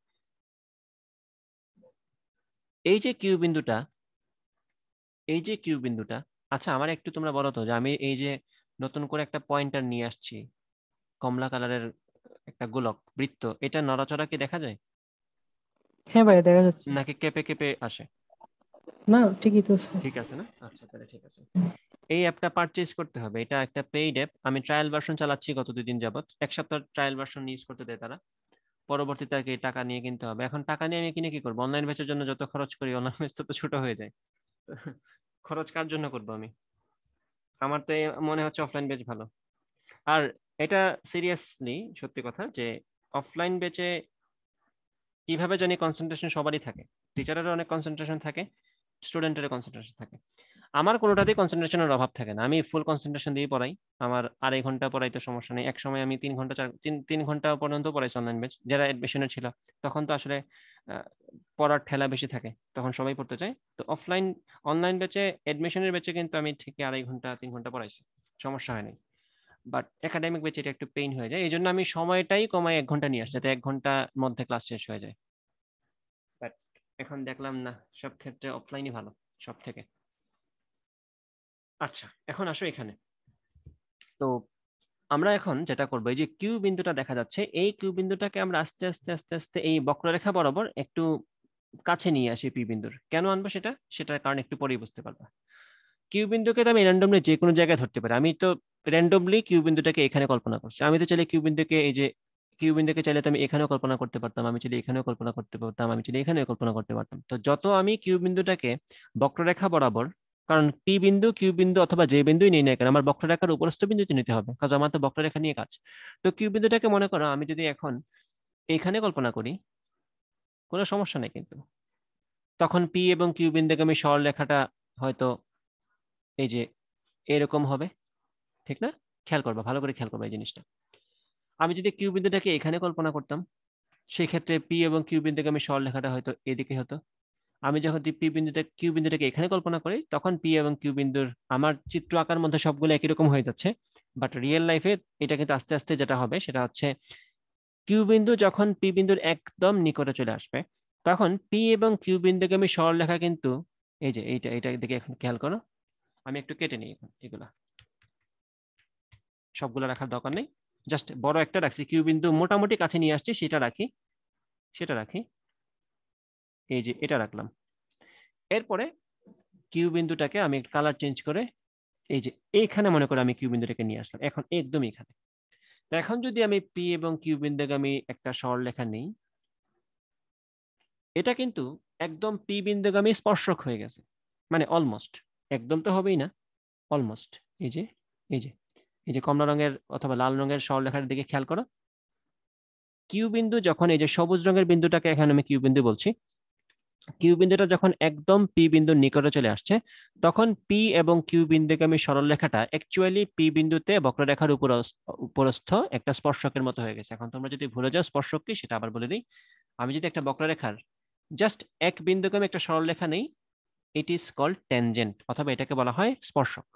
এই যে কিউ বিন্দুটা এই যে কিউ বিন্দুটা আচ্ছা আমার একটু তোমরা বলো তো যে আমি এই যে নতুন করে একটা পয়েন্টার নিয়ে আসছি কমলা কালারের একটা গোলক বৃত্ত এটা নড়াচড়া কি দেখা যায় হ্যাঁ ভাই দেখা যাচ্ছে নাকি কেঁপে কেঁপে আসে না ঠিকই তো ঠিক আছে না আচ্ছা তাহলে ঠিক আছে এই অ্যাপটা পারচেজ করতে হবে এটা একটা পেইড অ্যাপ আমি ট্রায়াল ভার্সন চালাচ্ছি গত দুদিন যাবত এক সপ্তাহ ট্রায়াল ভার্সন ইউজ করতে দেয় তারা টাকা নিয়ে কিনতে হবে এখন টাকা নিয়ে আমি কিনে কি করবো অনলাইন জন্য যত খরচ করি অনলাইন ছোট হয়ে যায় খরচ কার জন্য করব আমি আমার তো মনে হচ্ছে অফলাইন বেচ ভালো আর এটা সিরিয়াসলি সত্যি কথা যে অফলাইন বেচে কিভাবে জানি কনসেন্ট্রেশন সবারই থাকে টিচারেরও অনেক কনসেন্ট্রেশন থাকে স্টুডেন্টের কনসেন্ট্রেশন থাকে আমার কোনোটাতেই কনসেন্ট্রেশনের অভাব থাকে না আমি ফুল কনসেন্ট্রেশন দিয়ে পড়াই আমার আড়াই ঘন্টা পড়াইতে সমস্যা নেই এক সময় আমি তিন ঘন্টা চার তিন তিন ঘন্টা পর্যন্ত পড়াইছি অনলাইন ব্যাচ যারা অ্যাডমিশনে ছিল তখন তো আসলে পড়ার ঠেলা বেশি থাকে তখন সবাই পড়তে চায় তো অফলাইন অনলাইন ব্যাচে অ্যাডমিশনের ব্যাচে কিন্তু আমি ঠিক আড়াই ঘন্টা তিন ঘন্টা পড়াইছি সমস্যা হয়নি বাট একাডেমিক ব্যাচে এটা একটু পেইন হয়ে যায় এই জন্য আমি সময়টাই কমাই এক ঘন্টা নিয়ে আসি যাতে এক ঘন্টার মধ্যে ক্লাস শেষ হয়ে যায় এখন দেখলাম না সব ক্ষেত্রে অফলাইনই ভালো সব থেকে আচ্ছা এখন আসো এখানে তো আমরা এখন যেটা করবো এই যে কিউ বিন্দুটা দেখা যাচ্ছে এই কিউ বিন্দুটাকে আমরা আস্তে আস্তে আস্তে আস্তে এই বক্ররেখা বরাবর একটু কাছে নিয়ে আসি পি বিন্দুর কেন আনবো সেটা সেটার কারণ একটু পরেই বুঝতে পারবা কিউ বিন্দুকে তো আমি র্যান্ডমলি যে কোনো জায়গায় ধরতে পারি আমি তো র্যান্ডমলি কিউ বিন্দুটাকে এখানে কল্পনা করছি আমি তো চাইলে কিউ বিন্দুকে এই যে কিউ বিন্দুকে চাইলে তো আমি এখানেও কল্পনা করতে পারতাম আমি চাইলে এখানেও কল্পনা করতে পারতাম আমি চাইলে এখানেও কল্পনা করতে পারতাম তো যত আমি কিউ বিন্দুটাকে বক্ররেখা বরাবর কারণ পি বিন্দু কিউ বিন্দু অথবা যে বিন্দুই নিয়ে না কেন আমার বক্ররেখার উপরস্থ বিন্দুটি নিতে হবে কারণ আমার তো বক্ররেখা নিয়ে কাজ তো কিউ বিন্দুটাকে মনে করো আমি যদি এখন এখানে কল্পনা করি কোনো সমস্যা নেই কিন্তু তখন পি এবং কিউ বিন্দুকে আমি সরল রেখাটা হয়তো এই যে এরকম হবে ঠিক না খেয়াল করবা ভালো করে খেয়াল করবা এই জিনিসটা আমি যদি কিউ বিন্দুটাকে এখানে কল্পনা করতাম সেক্ষেত্রে পি এবং কিউ বিন্দুকে আমি লেখাটা হয়তো এদিকে হতো আমি যখন পি বিন্দুটা কিউ বিন্দুটাকে এখানে কল্পনা করি তখন পি এবং কিউ বিন্দুর আমার চিত্র আঁকার মধ্যে সবগুলো একই রকম হয়ে যাচ্ছে বাট রিয়েল লাইফে এটা কিন্তু আস্তে আস্তে যেটা হবে সেটা হচ্ছে কিউ বিন্দু যখন পি বিন্দুর একদম নিকটে চলে আসবে তখন পি এবং কিউ বিন্দুকে আমি লেখা কিন্তু এই যে এইটা এটা দিকে এখন খেয়াল করো আমি একটু কেটে নিই এখন এগুলা সবগুলো রাখার দরকার নেই জাস্ট বড় একটা রাখছি কিউ বিন্দু মোটামুটি কাছে নিয়ে আসছি সেটা রাখি সেটা রাখি এই যে এটা রাখলাম এরপরে কিউ বিন্দুটাকে আমি কালার চেঞ্জ করে এই যে এইখানে মনে করে আমি কিউ বিন্দুটাকে নিয়ে আসলাম এখন একদম এখানে তো এখন যদি আমি পি এবং কিউ বিন্দুকে আমি একটা লেখা নেই এটা কিন্তু একদম পি বিন্দুগামী স্পর্শক হয়ে গেছে মানে অলমোস্ট একদম তো হবেই না অলমোস্ট এই যে এই যে এই যে কমলা রঙের অথবা লাল রঙের সরলরেখার দিকে খেয়াল করো কিউ বিন্দু যখন এই যে সবুজ রঙের বিন্দুটাকে এখানে আমি কিউ বিন্দু বলছি কিউ বিন্দুটা যখন একদম পি বিন্দুর নিকটে চলে আসছে তখন পি এবং কিউ বিন্দুকে আমি সরলরেখাটা অ্যাকচুয়ালি পি বিন্দুতে বক্ররেখার উপর উপরস্থ একটা স্পর্শকের মতো হয়ে গেছে এখন তোমরা যদি ভুলে যাও স্পর্শক কি সেটা আবার বলে দিই আমি যদি একটা বক্ররেখার জাস্ট এক বিন্দুকে আমি একটা সরলরেখা নেই ইট ইজ কল ট্যানজেন্ট অথবা এটাকে বলা হয় স্পর্শক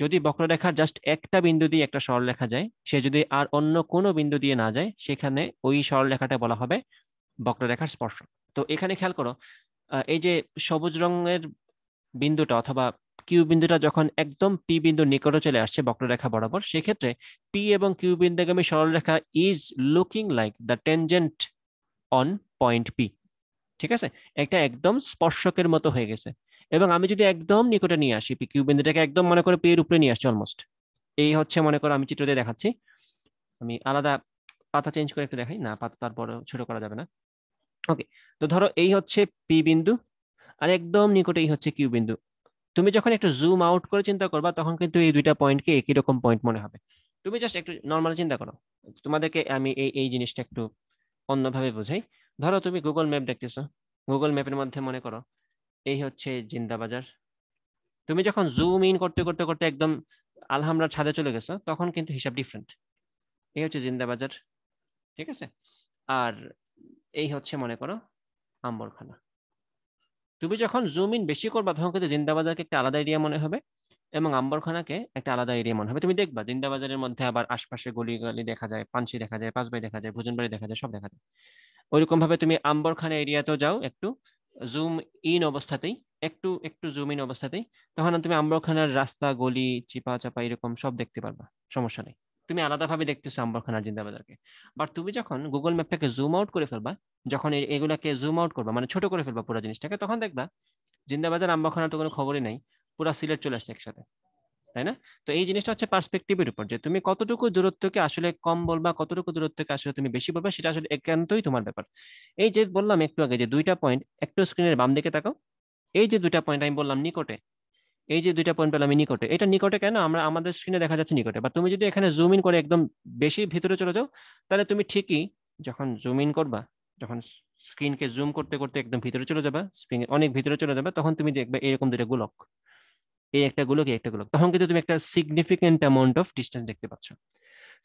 যদি বক্ররেখার জাস্ট একটা বিন্দু দিয়ে একটা সরলরেখা যায় সে যদি আর অন্য কোনো বিন্দু দিয়ে না যায় সেখানে ওই সরলরেখাটা বলা হবে বক্ররেখার স্পর্শ তো এখানে খেয়াল করো এই যে সবুজ রঙের বিন্দুটা অথবা কিউ বিন্দুটা যখন একদম পি বিন্দু নিকটে চলে আসছে বক্ররেখা বরাবর সেক্ষেত্রে পি এবং কিউ বিন্দুগামী সরলরেখা is looking like the tangent on point P ঠিক আছে একটা একদম স্পর্শকের মতো হয়ে গেছে এবং আমি যদি একদম নিকটে নিয়ে আসি পিকিউ বিন্দুটাকে একদম মনে করে পেয়ের উপরে নিয়ে আসছি অলমোস্ট এই হচ্ছে মনে করো আমি চিত্রতে দেখাচ্ছি আমি আলাদা পাতা চেঞ্জ করে একটু দেখাই না পাতা তারপর ছোট করা যাবে না ওকে তো ধরো এই হচ্ছে পি বিন্দু আর একদম নিকটে এই হচ্ছে কিউ বিন্দু তুমি যখন একটু জুম আউট করে চিন্তা করবা তখন কিন্তু এই দুইটা পয়েন্টকে একই রকম পয়েন্ট মনে হবে তুমি জাস্ট একটু নর্মাল চিন্তা করো তোমাদেরকে আমি এই এই জিনিসটা একটু অন্যভাবে বোঝাই ধরো তুমি গুগল ম্যাপ দেখতেছো গুগল ম্যাপের মধ্যে মনে করো এই হচ্ছে জিন্দাবাজার তুমি যখন জুম ইন করতে করতে করতে একদম আলহামরা ছাদে চলে গেছো তখন কিন্তু হিসাব ডিফারেন্ট এই হচ্ছে জিন্দা বাজার ঠিক আছে আর এই হচ্ছে মনে করো আম্বরখানা তুমি যখন জুম ইন বেশি করবা তখন কিন্তু জিন্দাবাজারকে একটা আলাদা এরিয়া মনে হবে এবং আম্বরখানাকে একটা আলাদা এরিয়া মনে হবে তুমি দেখবা জিন্দাবাজারের মধ্যে আবার আশপাশে গলি গলি দেখা যায় পানসি দেখা যায় পাঁচ দেখা যায় ভোজনবাড়ি দেখা যায় সব দেখা যায় ভাবে তুমি আম্বরখানা এরিয়াতেও যাও একটু জুম ইন অবস্থাতেই একটু একটু জুম ইন অবস্থাতেই তখন তুমি আম্বরখানার রাস্তা গলি চিপা চাপা এরকম সব দেখতে পারবা সমস্যা নেই তুমি আলাদাভাবে দেখতেছো আম্বরখানার জিন্দাবাজারকে বাট তুমি যখন গুগল ম্যাপটাকে জুম আউট করে ফেলবা যখন এগুলাকে জুম আউট করবা মানে ছোট করে ফেলবা পুরো জিনিসটাকে তখন দেখবা জিন্দাবাজার আম্বরখানার তো কোনো খবরই নাই পুরা সিলেট চলে আসছে একসাথে তাই না তো এই জিনিসটা হচ্ছে পার্সপেক্টিভের উপর যে তুমি কতটুকু দূরত্বকে আসলে কম বলবা কতটুকু দূরত্বকে আসলে তুমি বেশি বলবা সেটা আসলে একান্তই তোমার ব্যাপার এই যে বললাম একটু আগে যে দুইটা পয়েন্ট একটু স্ক্রিনের বাম দিকে তাকাও এই যে দুইটা পয়েন্ট আমি বললাম নিকটে এই যে দুইটা পয়েন্ট পেলাম নিকটে এটা নিকটে কেন আমরা আমাদের স্ক্রিনে দেখা যাচ্ছে নিকটে বা তুমি যদি এখানে জুম ইন করে একদম বেশি ভিতরে চলে যাও তাহলে তুমি ঠিকই যখন জুম ইন করবা যখন স্ক্রিনকে জুম করতে করতে একদম ভিতরে চলে যাবা স্ক্রিনে অনেক ভিতরে চলে যাবে তখন তুমি দেখবে এরকম দুইটা গোলক এই একটা গুলো কি একটা গুলো তখন কিন্তু তুমি একটা সিগনিফিকেন্ট অ্যামাউন্ট অফ ডিস্টেন্স দেখতে পাচ্ছ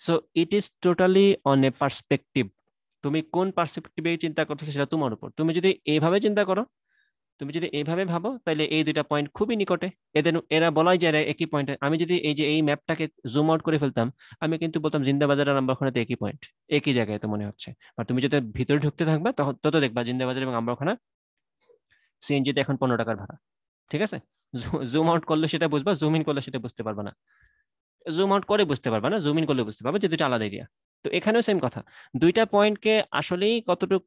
so it is totally on a perspective তুমি কোন পার্সপেক্টিভে চিন্তা করছো সেটা তোমার উপর তুমি যদি এইভাবে চিন্তা করো তুমি যদি এইভাবে ভাবো তাহলে এই দুইটা পয়েন্ট খুবই নিকটে এদের এরা বলাই যায় একই পয়েন্ট আমি যদি এই যে এই ম্যাপটাকে জুম আউট করে ফেলতাম আমি কিন্তু বলতাম জিন্দাবাজার আর আমরাখানাতে একই পয়েন্ট একই জায়গায় তো মনে হচ্ছে আর তুমি যদি ভিতরে ঢুকতে থাকবে তত দেখবা জিন্দাবাজার এবং আমরাখানা সিএনজিতে এখন পনেরো টাকার ভাড়া ঠিক আছে জুম আউট করলে সেটা বুঝবা জুম ইন করলে সেটা বুঝতে পারবো না জুম আউট করে বুঝতে পারবা না জুম ইন করলে বুঝতে পারবে যে দুটো আলাদা এরিয়া তো এখানেও সেম কথা দুইটা পয়েন্টকে আসলেই কতটুকু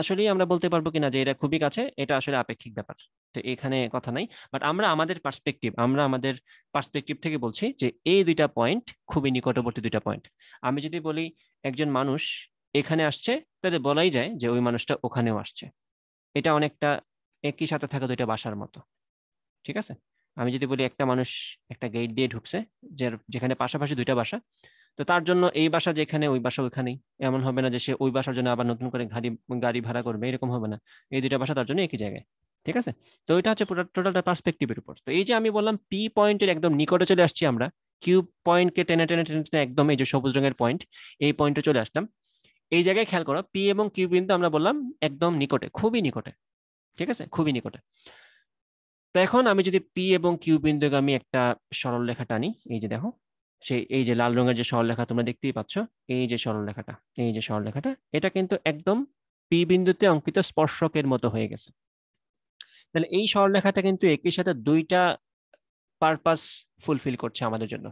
আসলেই আমরা বলতে পারবো কিনা যে এটা খুবই কাছে এটা আসলে আপেক্ষিক ব্যাপার তো এখানে কথা নাই বাট আমরা আমাদের পার্সপেক্টিভ আমরা আমাদের পার্সপেক্টিভ থেকে বলছি যে এই দুইটা পয়েন্ট খুবই নিকটবর্তী দুইটা পয়েন্ট আমি যদি বলি একজন মানুষ এখানে আসছে তাহলে বলাই যায় যে ওই মানুষটা ওখানেও আসছে এটা অনেকটা একই সাথে থাকা দুইটা বাসার মতো ঠিক আছে আমি যদি বলি একটা মানুষ একটা গেট দিয়ে ঢুকছে যে যেখানে পাশাপাশি দুইটা বাসা তো তার জন্য এই বাসা যেখানে ওই বাসা ওইখানেই এমন হবে না যে সে ওই বাসার জন্য আবার নতুন করে গাড়ি গাড়ি ভাড়া করবে এরকম হবে না এই দুইটা বাসা তার জন্য একই জায়গায় ঠিক আছে তো এটা হচ্ছে টোটালটা পার্সপেক্টিভের উপর তো এই যে আমি বললাম পি পয়েন্টের একদম নিকটে চলে আসছি আমরা কিউ পয়েন্টকে টেনে টেনে টেনে টেনে একদম এই যে সবুজ রঙের পয়েন্ট এই পয়েন্টে চলে আসতাম এই জায়গায় খেয়াল করো পি এবং কিউ বিন্দু আমরা বললাম একদম নিকটে খুবই নিকটে ঠিক আছে খুবই নিকটে তো এখন আমি যদি পি এবং কিউ বিন্দুকে আমি একটা সরল রেখা টানি এই যে দেখো সেই এই যে লাল রঙের যে সরল রেখা তোমরা দেখতেই পাচ্ছ এই যে সরল রেখাটা এই যে সরল রেখাটা এটা কিন্তু একদম পি বিন্দুতে অঙ্কিত স্পর্শকের মতো হয়ে গেছে তাহলে এই সরল রেখাটা কিন্তু একই সাথে দুইটা পারপাস ফুলফিল করছে আমাদের জন্য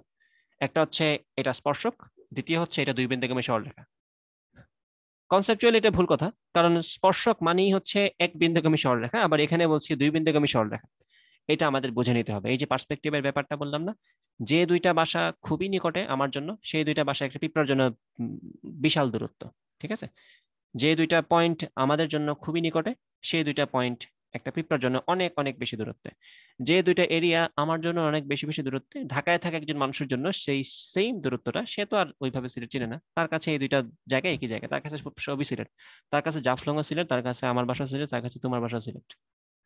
একটা হচ্ছে এটা স্পর্শক দ্বিতীয় হচ্ছে এটা দুই সরল সরলরেখা কনসেপচুয়ালি এটা ভুল কথা কারণ স্পর্শক মানেই হচ্ছে এক বিন্দুগামী রেখা আবার এখানে বলছি দুই বিন্দুগামী সরলরেখা এটা আমাদের বুঝে নিতে হবে এই যে পার্সপেক্টিভের ব্যাপারটা বললাম না যে দুইটা বাসা খুবই নিকটে আমার জন্য সেই দুইটা বাসা একটা পিঁপড়ার জন্য বিশাল দূরত্ব ঠিক আছে যে দুইটা পয়েন্ট আমাদের জন্য খুবই নিকটে সেই দুইটা পয়েন্ট একটা পিঁপড়ার জন্য অনেক অনেক বেশি দূরত্বে যে দুইটা এরিয়া আমার জন্য অনেক বেশি বেশি দূরত্বে ঢাকায় থাকা একজন মানুষের জন্য সেই সেম দূরত্বটা সে তো আর ওইভাবে সিলেট চিনে না তার কাছে এই দুইটা জায়গায় একই জায়গা তার কাছে সবই সিলেট তার কাছে জাফলংও সিলেট তার কাছে আমার বাসা সিলেট তার কাছে তোমার বাসা সিলেট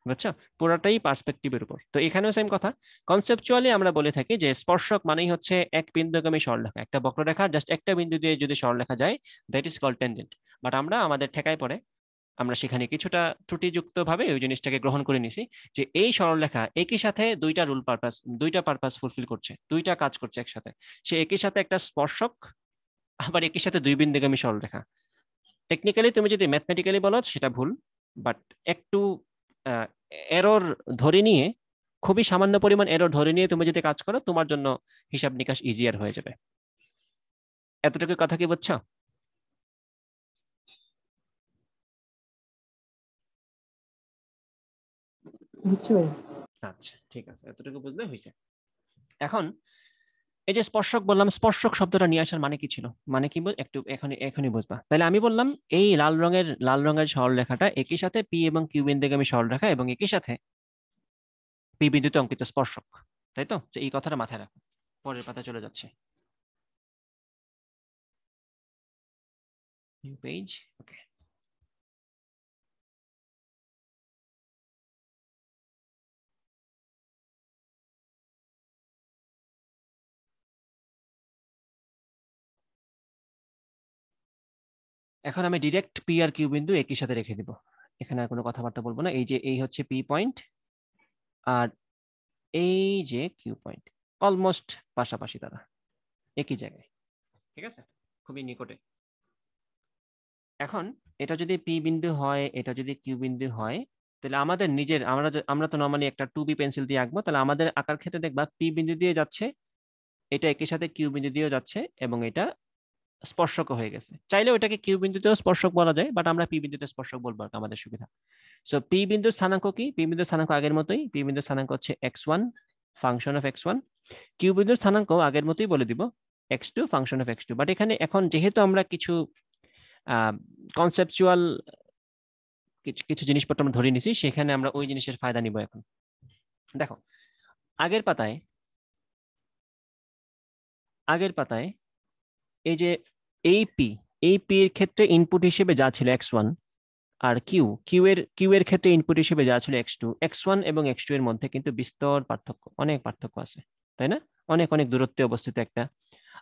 বুঝছো পুরোটাই পার্সপেক্টিভের উপর তো এখানেও সেম কথা কনসেপচুয়ালি আমরা বলে থাকি যে স্পর্শক মানেই হচ্ছে এক বিন্দুগামী সরলরেখা একটা বক্ররেখা জাস্ট একটা বিন্দু দিয়ে যদি সরলরেখা যায় that is call tangent but আমরা আমাদের ঠেকায় পড়ে আমরা সেখানে কিছুটা ত্রুটিযুক্তভাবে ওই জিনিসটাকে গ্রহণ করে নিছি যে এই সরলরেখা একই সাথে দুইটা রুল পারপাস দুইটা পারপাস ফুলফিল করছে দুইটা কাজ করছে একসাথে সে একই সাথে একটা স্পর্শক আবার একই সাথে দুই বিন্দুগামী সরলরেখা টেকনিক্যালি তুমি যদি ম্যাথমেটিক্যালি বলো সেটা ভুল বাট একটু এরর ধরে নিয়ে খুবই সামান্য পরিমাণ এরর ধরে নিয়ে তুমি যদি কাজ করো তোমার জন্য হিসাব নিকাশ ইজিয়ার হয়ে যাবে এতটুকু কথা কি বুঝছ আচ্ছা ঠিক আছে এতটুকু বুঝলে হয়েছে এখন এই যে স্পর্শক বললাম স্পর্শক শব্দটা নিয়ে আসার মানে কি ছিল মানে কি একটু এখন এখনই বুঝবা তাহলে আমি বললাম এই লাল রঙের লাল রঙের রেখাটা একই সাথে পি এবং কিউ বিন্দুকে আমি সরল রেখা এবং একই সাথে পি বিন্দুতে অঙ্কিত স্পর্শক তাই তো এই কথাটা মাথায় রাখো পরের পাতা চলে যাচ্ছে নিউ পেজ ওকে এখন আমি ডিরেক্ট পি আর কিউ বিন্দু একই সাথে রেখে দিব এখানে আর কোনো কথাবার্তা বলবো না এই যে এই হচ্ছে পি পয়েন্ট আর এই যে কিউ পয়েন্ট অলমোস্ট পাশাপাশি তারা একই জায়গায় ঠিক আছে খুবই নিকটে এখন এটা যদি পি বিন্দু হয় এটা যদি কিউ বিন্দু হয় তাহলে আমাদের নিজের আমরা আমরা তো নর্মালি একটা টু বি পেন্সিল দিয়ে আঁকবো তাহলে আমাদের আঁকার ক্ষেত্রে দেখবা পি বিন্দু দিয়ে যাচ্ছে এটা একই সাথে কিউ বিন্দু দিয়েও যাচ্ছে এবং এটা স্পর্শক হয়ে গেছে চাইলে ওটাকে কিউ বিন্দুতেও স্পর্শক বলা যায় বাট আমরা পি বিন্দুতে স্পর্শক বলবো আর আমাদের সুবিধা সো পি বিন্দুর স্থানাঙ্ক কি পি বিন্দুর স্থানাঙ্ক আগের মতোই পি বিন্দুর স্থানাঙ্ক হচ্ছে X one function of x one Q বিন্দুর স্থানাঙ্ক আগের মতোই বলে দিব X two function of x two but এখানে এখন যেহেতু আমরা কিছু কনসেপচুয়াল কিছু জিনিসপত্র আমরা ধরে নিছি সেখানে আমরা ওই জিনিসের ফায়দা নিব এখন দেখো আগের পাতায় আগের পাতায় এই যে এই পি এই পি এর ক্ষেত্রে ইনপুট হিসেবে যা ছিল এক্স ওয়ান আর কিউ কিউ এর কিউ এর ক্ষেত্রে ইনপুট হিসেবে যা ছিল এক্স টু এক্স ওয়ান এবং এক্স টু এর মধ্যে কিন্তু বিস্তর পার্থক্য অনেক পার্থক্য আছে তাই না অনেক অনেক দূরত্বে অবস্থিত একটা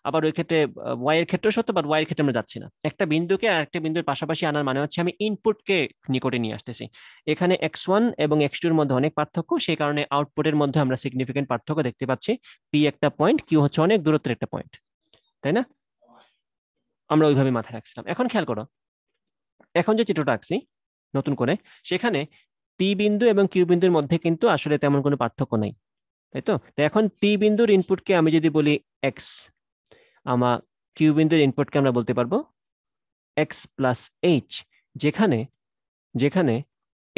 আবার ওই ক্ষেত্রে ওয়াই এর ক্ষেত্রে সত্য বাট ওয়াই এর ক্ষেত্রে আমরা যাচ্ছি না একটা বিন্দুকে আর একটা বিন্দুর পাশাপাশি আনার মানে হচ্ছে আমি ইনপুটকে নিকটে নিয়ে আসতেছি এখানে এক্স ওয়ান এবং এক্স টুর মধ্যে অনেক পার্থক্য সেই কারণে আউটপুটের মধ্যে আমরা সিগনিফিকেন্ট পার্থক্য দেখতে পাচ্ছি পি একটা পয়েন্ট কিউ হচ্ছে অনেক দূরত্বের একটা পয়েন্ট তাই না আমরা ওইভাবে মাথায় রাখছিলাম এখন খেয়াল করো এখন যে চিত্রটা আঁকছি নতুন করে সেখানে পি বিন্দু এবং কিউ বিন্দুর মধ্যে কিন্তু আসলে তেমন কোনো পার্থক্য নাই তাই তো এখন পি বিন্দুর ইনপুটকে আমি যদি বলি এক্স আমার কিউ বিন্দুর ইনপুটকে আমরা বলতে পারবো এক্স প্লাস এইচ যেখানে যেখানে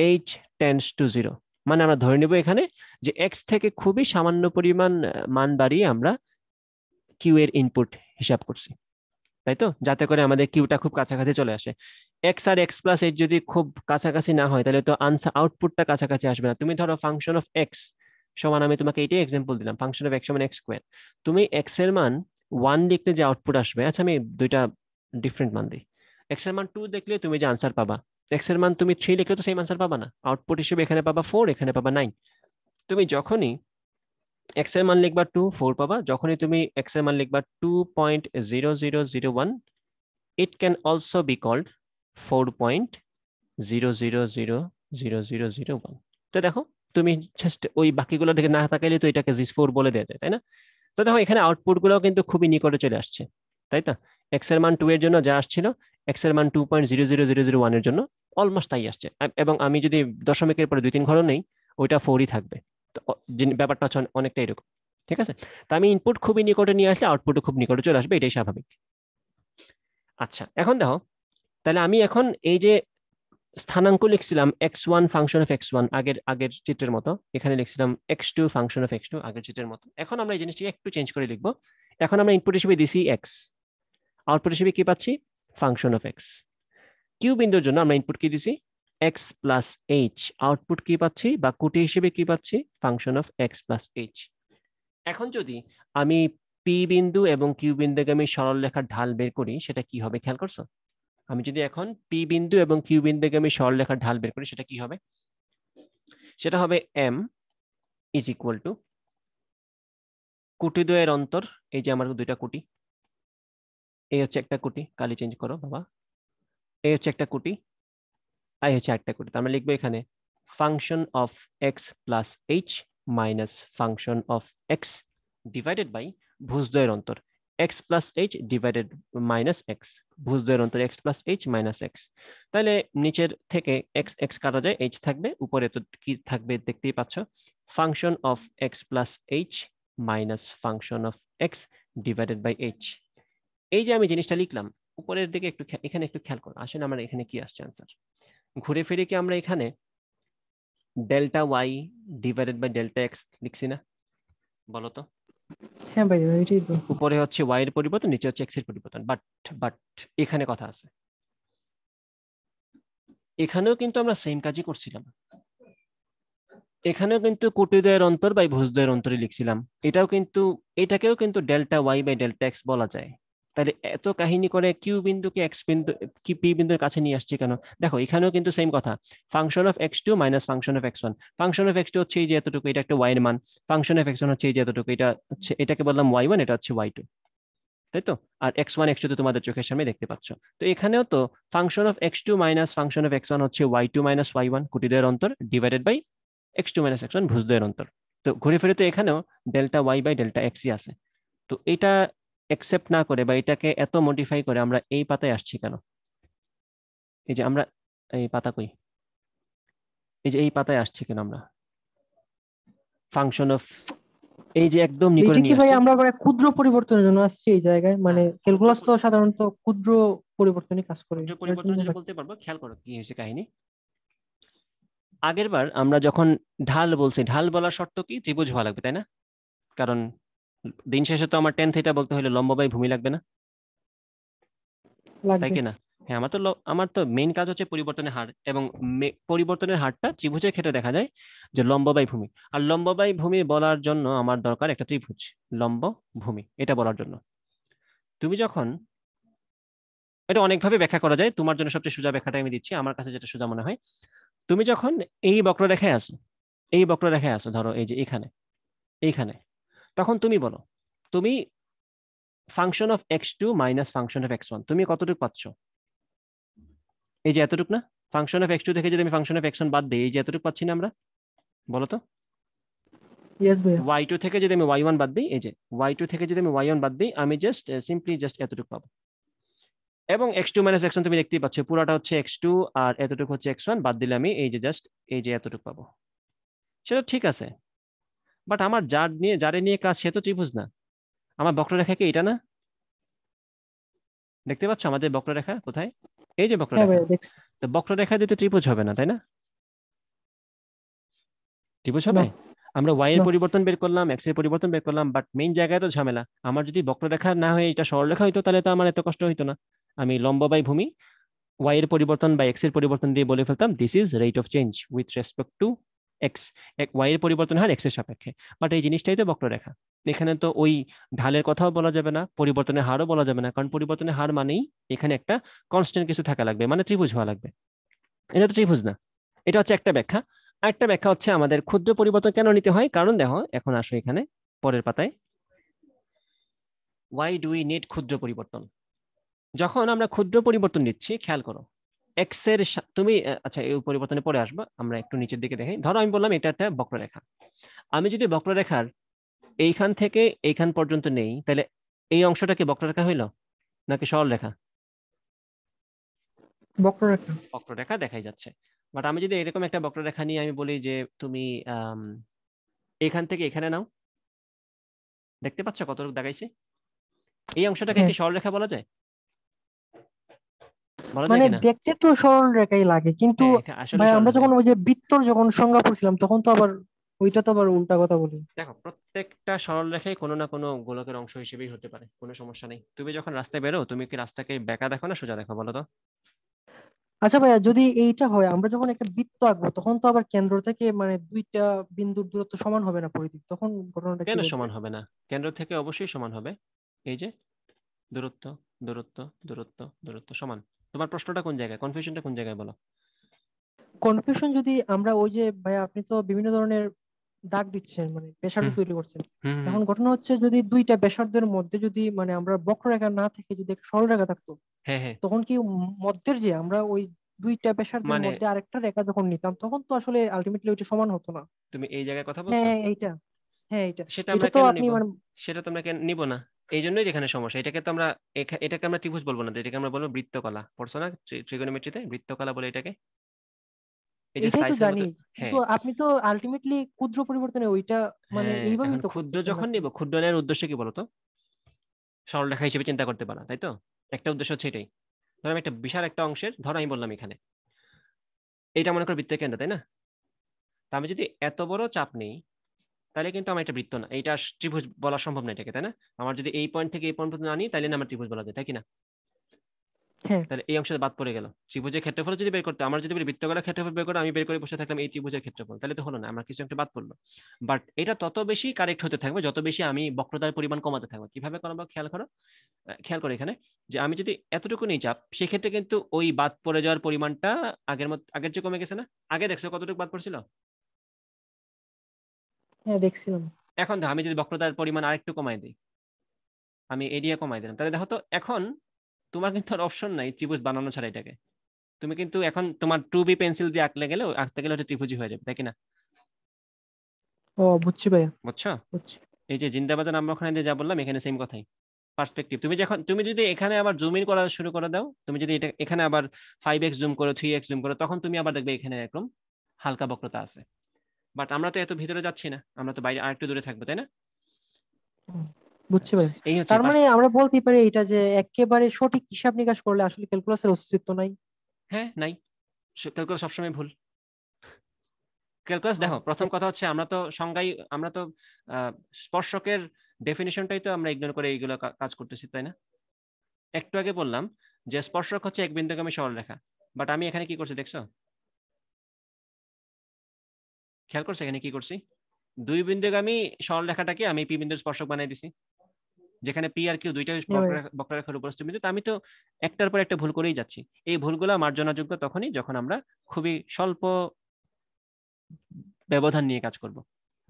এইচ টেন্স টু জিরো মানে আমরা ধরে নেব এখানে যে এক্স থেকে খুবই সামান্য পরিমাণ মান বাড়িয়ে আমরা কিউ এর ইনপুট হিসাব করছি তাই তো যাতে করে আমাদের কিউটা খুব কাছাকাছি চলে আসে এক্স আর এক্স প্লাস এইট যদি খুব কাছাকাছি না হয় তাহলে তো আনসার আউটপুটটা কাছাকাছি আসবে না তুমি ধরো ফাংশন অফ এক্স সমান আমি তোমাকে এইটাই এক্সাম্পল দিলাম ফাংশন অফ এক্স সমান এক্স স্কোয়ার তুমি এক্স এর মান ওয়ান দেখলে যে আউটপুট আসবে আচ্ছা আমি দুইটা ডিফারেন্ট মান দিই এক্স এর মান টু দেখলে তুমি যে আনসার পাবা এক্স এর মান তুমি থ্রি লিখলে তো সেই আনসার পাবা না আউটপুট হিসেবে এখানে পাবা ফোর এখানে পাবা নাইন তুমি যখনই এক্স এর মান লিখবা টু ফোর পাবা যখনই তুমি এক্স এর মান লিখবা two point zero zero zero one it can also be called four point zero zero zero zero zero zero one তো দেখো তুমি জাস্ট ওই বাকিগুলো থেকে না থাকাইলে তো এটাকে জিস ফোর বলে দেওয়া তাই না তো দেখো এখানে আউটপুট গুলো কিন্তু খুবই নিকটে চলে আসছে তাই তো এক্স এর মান টু এর জন্য যা আসছিল এক্স এর মান two point zero zero zero জিরো ওয়ানের জন্য অলমোস্ট তাই আসছে এবং আমি যদি দশমিকের পরে দুই তিন ঘর নেই ওইটা ফোরই থাকবে ব্যাপারটা হচ্ছে অনেকটা এরকম ঠিক আছে তো আমি ইনপুট খুবই নিকটে নিয়ে আসলে আউটপুটও খুব নিকটে চলে আসবে এটাই স্বাভাবিক আচ্ছা এখন দেখো তাহলে আমি এখন এই যে স্থানাঙ্ক লিখছিলাম x one function of x one আগের আগের চিত্রের মতো এখানে লিখছিলাম x two function of x two আগের চিত্রের মতো এখন আমরা এই জিনিসটিকে একটু চেঞ্জ করে লিখবো এখন আমরা ইনপুট হিসেবে দিছি এক্স আউটপুট হিসেবে কি পাচ্ছি ফাংশন অফ এক্স কিউ বিন্দুর জন্য আমরা ইনপুট কি দিছি এক্স প্লাস এইচ আউটপুট কি পাচ্ছি বা কোটি হিসেবে কি পাচ্ছি function of x plus h এখন যদি আমি পি বিন্দু এবং কিউ বিন্দুকে আমি সরল রেখার ঢাল বের করি সেটা কি হবে খেয়াল করছো আমি যদি এখন পি বিন্দু এবং কিউ বিন্দুকে আমি সরল রেখার ঢাল বের করি সেটা কি হবে সেটা হবে এম ইজ ইকুয়াল টু কোটি দ্বয়ের অন্তর এই যে আমার দুইটা কোটি এই হচ্ছে একটা কোটি কালি চেঞ্জ করো বাবা এই হচ্ছে একটা কোটি আই হচ্ছে একটা কোটি আমরা লিখবো এখানে function of x plus h minus function of x divided by ভুজদ্বয়ের অন্তর x plus h divided minus x ভুজদ্বয়ের অন্তর x plus h minus x তাহলে নিচের থেকে এক্স এক্স কাটা যায় এইচ থাকবে উপরে তো কি থাকবে দেখতেই পাচ্ছ function of x plus h minus function of x divided by h এই যে আমি জিনিসটা লিখলাম উপরের দিকে একটু এখানে একটু খেয়াল করো আসলে আমার এখানে কি আসছে আনসার ঘুরে ফিরে কি আমরা এখানে delta y divided by delta x লিখছি না বলো তো হ্যাঁ ভাই ওইটাই তো উপরে হচ্ছে ওয়াই এর পরিবর্তন নিচে হচ্ছে এক্স এর পরিবর্তন বাট বাট এখানে কথা আছে এখানেও কিন্তু আমরা সেম কাজই করছিলাম এখানেও কিন্তু কুটিদের অন্তর বা ভোজদের অন্তরে লিখছিলাম এটাও কিন্তু এটাকেও কিন্তু delta Y by delta x বলা যায় তাহলে এত কাহিনী করে কিউ বিন্দুকে এক্স বিন্দু কি পি বিন্দুর কাছে নিয়ে আসছে কেন দেখো এখানেও কিন্তু সেম কথা function of x two minus function of x one function of x two হচ্ছে এই যে এতটুকু এটা একটা ওয়াই এর মান ফাংশন অফ এক্স ওয়ান হচ্ছে এই যে এতটুকু এটা হচ্ছে এটাকে বললাম ওয়াই ওয়ান এটা হচ্ছে ওয়াই টু তাই তো আর এক্স ওয়ান এক্স টু তো তোমাদের চোখের সামনে দেখতে পাচ্ছ তো এখানেও তো function of x two minus function of x one হচ্ছে y two minus Y one কুটিদের অন্তর divided by x two minus x one ভুজদের অন্তর তো ঘুরে ফিরে তো এখানেও ডেল্টা ওয়াই বাই ডেল্টা এক্সই আছে তো এটা অ্যাকসেপ্ট না করে বা এটাকে এত মডিফাই করে আমরা এই পাতায় আসছি কেন এই যে আমরা এই পাতা কই এই যে এই পাতায় আসছি কেন আমরা ফাংশন অফ এই যে একদম নিকটে নিয়ে ভাই আমরা মানে ক্ষুদ্র পরিবর্তনের জন্য আসছি এই জায়গায় মানে ক্যালকুলাস তো সাধারণত ক্ষুদ্র পরিবর্তনে কাজ করে ক্ষুদ্র পরিবর্তনের জন্য বলতে পারবো খেয়াল করো কি হয়েছে কাহিনী আগেরবার আমরা যখন ঢাল বলছি ঢাল বলার শর্ত কি ত্রিভুজ হওয়া লাগবে তাই না কারণ দিন শেষে তো আমার টেন থিটা বলতে হলে লম্ব বাই ভূমি লাগবে না তাই কিনা হ্যাঁ আমার তো আমার তো মেইন কাজ হচ্ছে পরিবর্তনের হার এবং পরিবর্তনের হারটা ত্রিভুজের ক্ষেত্রে দেখা যায় যে লম্ব ভূমি আর লম্ব ভূমি বলার জন্য আমার দরকার একটা ত্রিভুজ লম্ব ভূমি এটা বলার জন্য তুমি যখন এটা অনেকভাবে ব্যাখ্যা করা যায় তোমার জন্য সবচেয়ে সোজা ব্যাখ্যাটা আমি দিচ্ছি আমার কাছে যেটা সোজা মনে হয় তুমি যখন এই বক্র বক্ররেখায় আসো এই বক্র বক্ররেখায় আসো ধরো এই যে এখানে এইখানে তখন তুমি বলো তুমি function of x two minus function of x one তুমি কতটুকু পাচ্ছ এই যে এতটুকু না ফাংশন অফ এক্স টু থেকে যদি আমি ফাংশন অফ এক্স ওয়ান বাদ দিই এই যে এতটুকু পাচ্ছি না আমরা বলো তো ওয়াই টু থেকে যদি আমি ওয়াই ওয়ান বাদ দিই এই যে ওয়াই টু থেকে যদি আমি ওয়াই ওয়ান বাদ দিই আমি জাস্ট সিম্পলি জাস্ট এতটুকু পাবো এবং x two minus x one তুমি দেখতেই পাচ্ছ পুরাটা হচ্ছে এক্স টু আর এতটুকু হচ্ছে এক্স ওয়ান বাদ দিলে আমি এই যে জাস্ট এই যে এতটুকু পাবো সেটা ঠিক আছে বাট আমার যার নিয়ে যারে নিয়ে কাজ সে তো ত্রিভুজ না আমার বক্ররেখা কি এটা না দেখতে পাচ্ছ আমাদের বক্ররেখা কোথায় এই যে বক্ররেখা হ্যাঁ তো বক্ররেখা দিতে ত্রিভুজ হবে না তাই না ত্রিভুজ হবে আমরা ওয়াই এর পরিবর্তন বের করলাম এক্স এর পরিবর্তন বের করলাম বাট মেইন জায়গায় তো ঝামেলা আমার যদি বক্ররেখা না হয়ে এটা সরলরেখা হইতো তাহলে তো আমার এত কষ্ট হইতো না আমি লম্ব বাই ভূমি ওয়াই এর পরিবর্তন বা এক্স এর পরিবর্তন দিয়ে বলে ফেলতাম this is rate of change with respect to x এক ওয়াই এর পরিবর্তন হয় এক্স এর সাপেক্ষে বাট এই জিনিসটাই তো বক্ররেখা এখানে তো ওই ঢালের কথাও বলা যাবে না পরিবর্তনের হারও বলা যাবে না কারণ পরিবর্তনের হার মানেই এখানে একটা কনস্ট্যান্ট কিছু থাকা লাগবে মানে ত্রিভুজ হওয়া লাগবে এটা তো ত্রিভুজ না এটা হচ্ছে একটা ব্যাখ্যা আরেকটা ব্যাখ্যা হচ্ছে আমাদের ক্ষুদ্র পরিবর্তন কেন নিতে হয় কারণ দেখো এখন আসো এখানে পরের পাতায় ওয়াই ডু উই নিড ক্ষুদ্র পরিবর্তন যখন আমরা ক্ষুদ্র পরিবর্তন নিচ্ছি খেয়াল করো এক্স এর তুমি আচ্ছা এই পরিবর্তনে পরে আসবা আমরা একটু নিচের দিকে দেখাই ধরো আমি বললাম এটা একটা বক্ররেখা আমি যদি বক্ররেখার এইখান থেকে এইখান পর্যন্ত নেই তাহলে এই অংশটা কি বক্ররেখা হইল নাকি সরল রেখা বক্ররেখা বক্ররেখা দেখাই যাচ্ছে বাট আমি যদি এরকম একটা বক্ররেখা নিয়ে আমি বলি যে তুমি এখান থেকে এখানে নাও দেখতে পাচ্ছ কতটুকু দেখাইছি এই অংশটাকে হ্যাঁ। কি রেখা বলা যায় মানে দেখতে তো সরল রেখাই লাগে কিন্তু হ্যাঁ, ভাই আমরা যখন ওই যে বৃত্তর যখন সংজ্ঞা পড়ছিলাম তখন তো আবার ওইটা তো আবার উল্টা কথা বলি দেখো প্রত্যেকটা সরল রেখাই কোনো না কোনো গোলকের অংশ হিসেবেই হতে পারে কোনো সমস্যা নেই তুমি যখন রাস্তায় বেরো তুমি কি রাস্তাকে বেঁকা দেখো না সোজা দেখো বলো তো আচ্ছা ভাইয়া যদি এইটা হয় আমরা যখন একটা বৃত্ত আঁকবো তখন তো আবার কেন্দ্র থেকে মানে দুইটা বিন্দুর দূরত্ব সমান হবে না পরিধি তখন ঘটনাটা কেন সমান হবে না কেন্দ্র থেকে অবশ্যই সমান হবে এই যে দূরত্ব দূরত্ব দূরত্ব দূরত্ব সমান তোমার প্রশ্নটা কোন জায়গায় কনফিউশনটা কোন জায়গায় বলো কনফিউশন যদি আমরা ওই যে ভাই আপনি তো বিভিন্ন ধরনের দাগ দিচ্ছেন মানে ব্যাসার্ধ তৈরি করছেন এখন ঘটনা হচ্ছে যদি দুইটা ব্যাসার্ধের মধ্যে যদি মানে আমরা বক্ররেখা না থেকে যদি সরল রেখা থাকতো হ্যাঁ, হ্যাঁ। তখন কি মধ্যের যে আমরা ওই দুইটা ব্যাসার্ধের মানে মধ্যে আরেকটা রেখা যখন নিতাম তখন তো আসলে আলটিমেটলি ওইটা সমান হতো না তুমি এই জায়গায় কথা হ্যাঁ, বলছো হ্যাঁ এইটা হ্যাঁ এটা সেটা আমরা কেন নিব মানে সেটা তোমরা কেন নিব না এই জন্যই যেখানে সমস্যা এটাকে তো আমরা এটাকে আমরা ত্রিভুজ বলবো না এটাকে আমরা বলবো বৃত্তকলা পড়ছো না ত্রিগোনোমেট্রিতে বৃত্তকলা বলে এটাকে হ্যাঁ। ক্ষুদ্র মানে হ্যাঁ, যখন ক্ষুদ্র নেওয়ার উদ্দেশ্য কি বলতো হিসেবে চিন্তা করতে পারা তাই তো একটা উদ্দেশ্য আমি একটা বিশাল একটা অংশের আমি বললাম এখানে এটা মনে করো কেন্দ্র তাই না তা আমি যদি এত বড় চাপ নেই তাহলে কিন্তু আমার এটা বৃত্ত না এটা ত্রিভুজ বলা সম্ভব না এটাকে তাই না আমার যদি এই পয়েন্ট থেকে এই পয়েন্ট পর্যন্ত না নিই তাহলে আমার ত্রিভুজ বলা যায় তাই কিনা হ্যাঁ। তাহলে এই অংশটা বাদ পড়ে গেল ত্রিভুজের ক্ষেত্রফল যদি বের করতে আমার যদি বৃত্ত বৃত্তকারের ক্ষেত্রফল বের করে আমি বের করে বসে থাকলাম এই ত্রিভুজের ক্ষেত্রফল তাহলে তো হলো না আমার কিছু একটা বাদ পড়লো বাট এটা তত বেশি কারেক্ট হতে থাকবে যত বেশি আমি বক্রতার পরিমাণ কমাতে থাকবো কিভাবে করবো খেয়াল করো খেয়াল করো এখানে যে আমি যদি এতটুকু নিয়ে চাপ সেক্ষেত্রে কিন্তু ওই বাদ পড়ে যাওয়ার পরিমাণটা আগের মত আগের যে কমে গেছে না আগে দেখছো কতটুকু বাদ পড়ছিল হ্যাঁ দেখছিলাম এখন আমি যদি বক্রতার পরিমাণ আরেকটু কমাই দিই আমি এরিয়া কমাই দিলাম তাহলে দেখো তো এখন তোমার কিন্তু আর অপশন নাই ত্রিভুজ বানানো ছাড়া এটাকে তুমি কিন্তু এখন তোমার টু বি পেন্সিল দিয়ে আঁকলে গেলে আঁকতে গেলে ওটা ত্রিভুজই হয়ে যাবে তাই কিনা ও বুঝছি ভাইয়া বুঝছো এই যে জিন্দাবাজার আমরা ওখানে যে যা বললাম এখানে সেম কথাই পার্সপেক্টিভ তুমি যখন তুমি যদি এখানে আবার জুম ইন করা শুরু করে দাও তুমি যদি এটা এখানে আবার ফাইভ এক্স জুম করো থ্রি এক্স জুম করো তখন তুমি আবার দেখবে এখানে একদম হালকা বক্রতা আছে বাট আমরা তো এত ভিতরে যাচ্ছি না আমরা তো বাইরে আরেকটু দূরে থাকবো তাই না বুঝছি ভাই তার মানে আমরা পারি এটা যে একেবারে সঠিক হিসাব নিকাশ করলে আসলে ক্যালকুলাসের অস্তিত্ব নাই হ্যাঁ নাই ক্যালকুলাস সবসময় ভুল ক্যালকুলাস হ্যাঁ, দেখো প্রথম হ্যাঁ। কথা হচ্ছে আমরা তো সংজ্ঞাই আমরা তো স্পর্শকের ডেফিনিশনটাই তো আমরা ইগনোর করে এইগুলো কাজ করতেছি তাই না একটু আগে বললাম যে স্পর্শক হচ্ছে এক বিন্দুগামী সরলরেখা বাট আমি এখানে কি করছি দেখছো খেয়াল করছে এখানে কি করছি দুই বিন্দুকে আমি সরলরেখাটাকে আমি পি বিন্দুর স্পর্শক বানাই দিছি যেখানে পি আর কিউ দুইটা বক্ররেখার উপস্থিত বিন্দু আমি তো একটার পর একটা ভুল করেই যাচ্ছি এই ভুলগুলো মার্জনাযোগ্য তখনই যখন আমরা খুবই স্বল্প ব্যবধান নিয়ে কাজ করব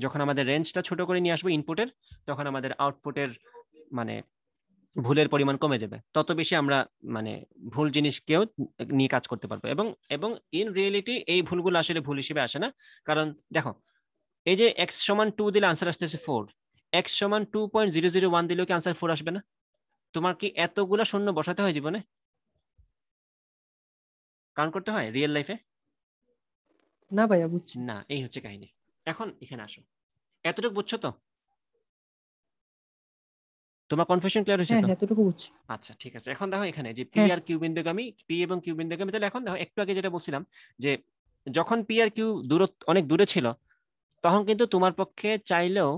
যখন আমাদের রেঞ্জটা ছোট করে নিয়ে আসবো ইনপুটের তখন আমাদের আউটপুটের মানে ভুলের পরিমাণ কমে যাবে তত বেশি আমরা মানে ভুল জিনিসকেও নিয়ে কাজ করতে পারবো এবং এবং ইন রিয়েলিটি এই ভুলগুলো আসলে ভুল হিসেবে আসে না কারণ দেখো এই যে এক্স সমান টু দিলে আনসার আসতেছে ফোর এক্স সমান two point zero zero one দিলেও কি আনসার ফোর আসবে না তোমার কি এতগুলো শূন্য বসাতে হয় জীবনে কারণ করতে হয় রিয়েল লাইফে না ভাইয়া বুঝছি না এই হচ্ছে কাহিনী এখন এখানে আসো এতটুকু বুঝছো তো তোমার কনফিউশন ক্লিয়ার হয়েছে হ্যাঁ, হ্যাঁ এতটুকু বুঝছি আচ্ছা ঠিক আছে এখন দেখো এখানে যে পি হ্যাঁ। আর কিউ বিন্দুগামী পি এবং কিউ বিন্দুগামী তাহলে এখন দেখো একটু আগে যেটা বলছিলাম যে যখন পি আর কিউ দূরত্ব অনেক দূরে ছিল তখন কিন্তু তোমার পক্ষে চাইলেও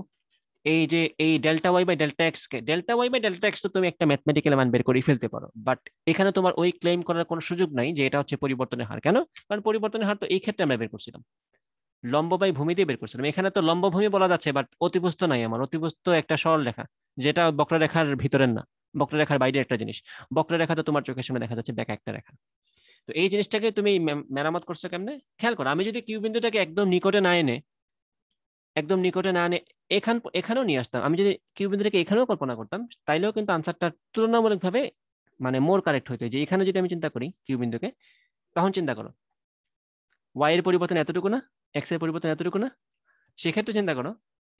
এই যে এই delta Y by delta x কে delta Y by delta x তো তুমি একটা ম্যাথমেটিক্যাল মান বের করে ফেলতে পারো বাট এখানে তোমার ওই ক্লেম করার কোনো সুযোগ নাই যে এটা হচ্ছে পরিবর্তনের হার কেন কারণ পরিবর্তনের হার তো এই ক্ষেত্রে আমরা বের করছিলাম লম্ব বাই ভূমি দিয়ে বের করছিলাম এখানে তো লম্ব ভূমি বলা যাচ্ছে বাট অতিবস্ত নাই আমার অতিবস্ত একটা সরল রেখা যেটা বক্ররেখার ভিতরের না বক্ররেখার বাইরে একটা জিনিস বক্ররেখা তো তোমার চোখের সামনে দেখা যাচ্ছে ব্যাক একটা রেখা তো এই জিনিসটাকে তুমি মেরামত করছো কেমনে খেয়াল করো আমি যদি কিউ বিন্দুটাকে একদম নিকটে না এনে একদম নিকটে না এনে এখান এখানেও নিয়ে আসতাম আমি যদি কিউ বিন্দুটাকে এখানেও কল্পনা করতাম তাইলেও কিন্তু আনসারটা তুলনামূলকভাবে মানে মোর কারেক্ট হইতো যে এখানে যদি আমি চিন্তা করি কিউ বিন্দুকে তখন চিন্তা করো ওয়াই এর পরিবর্তন এতটুকু না এক্স এর পরিবর্তন এতটুকু না সেক্ষেত্রে চিন্তা করো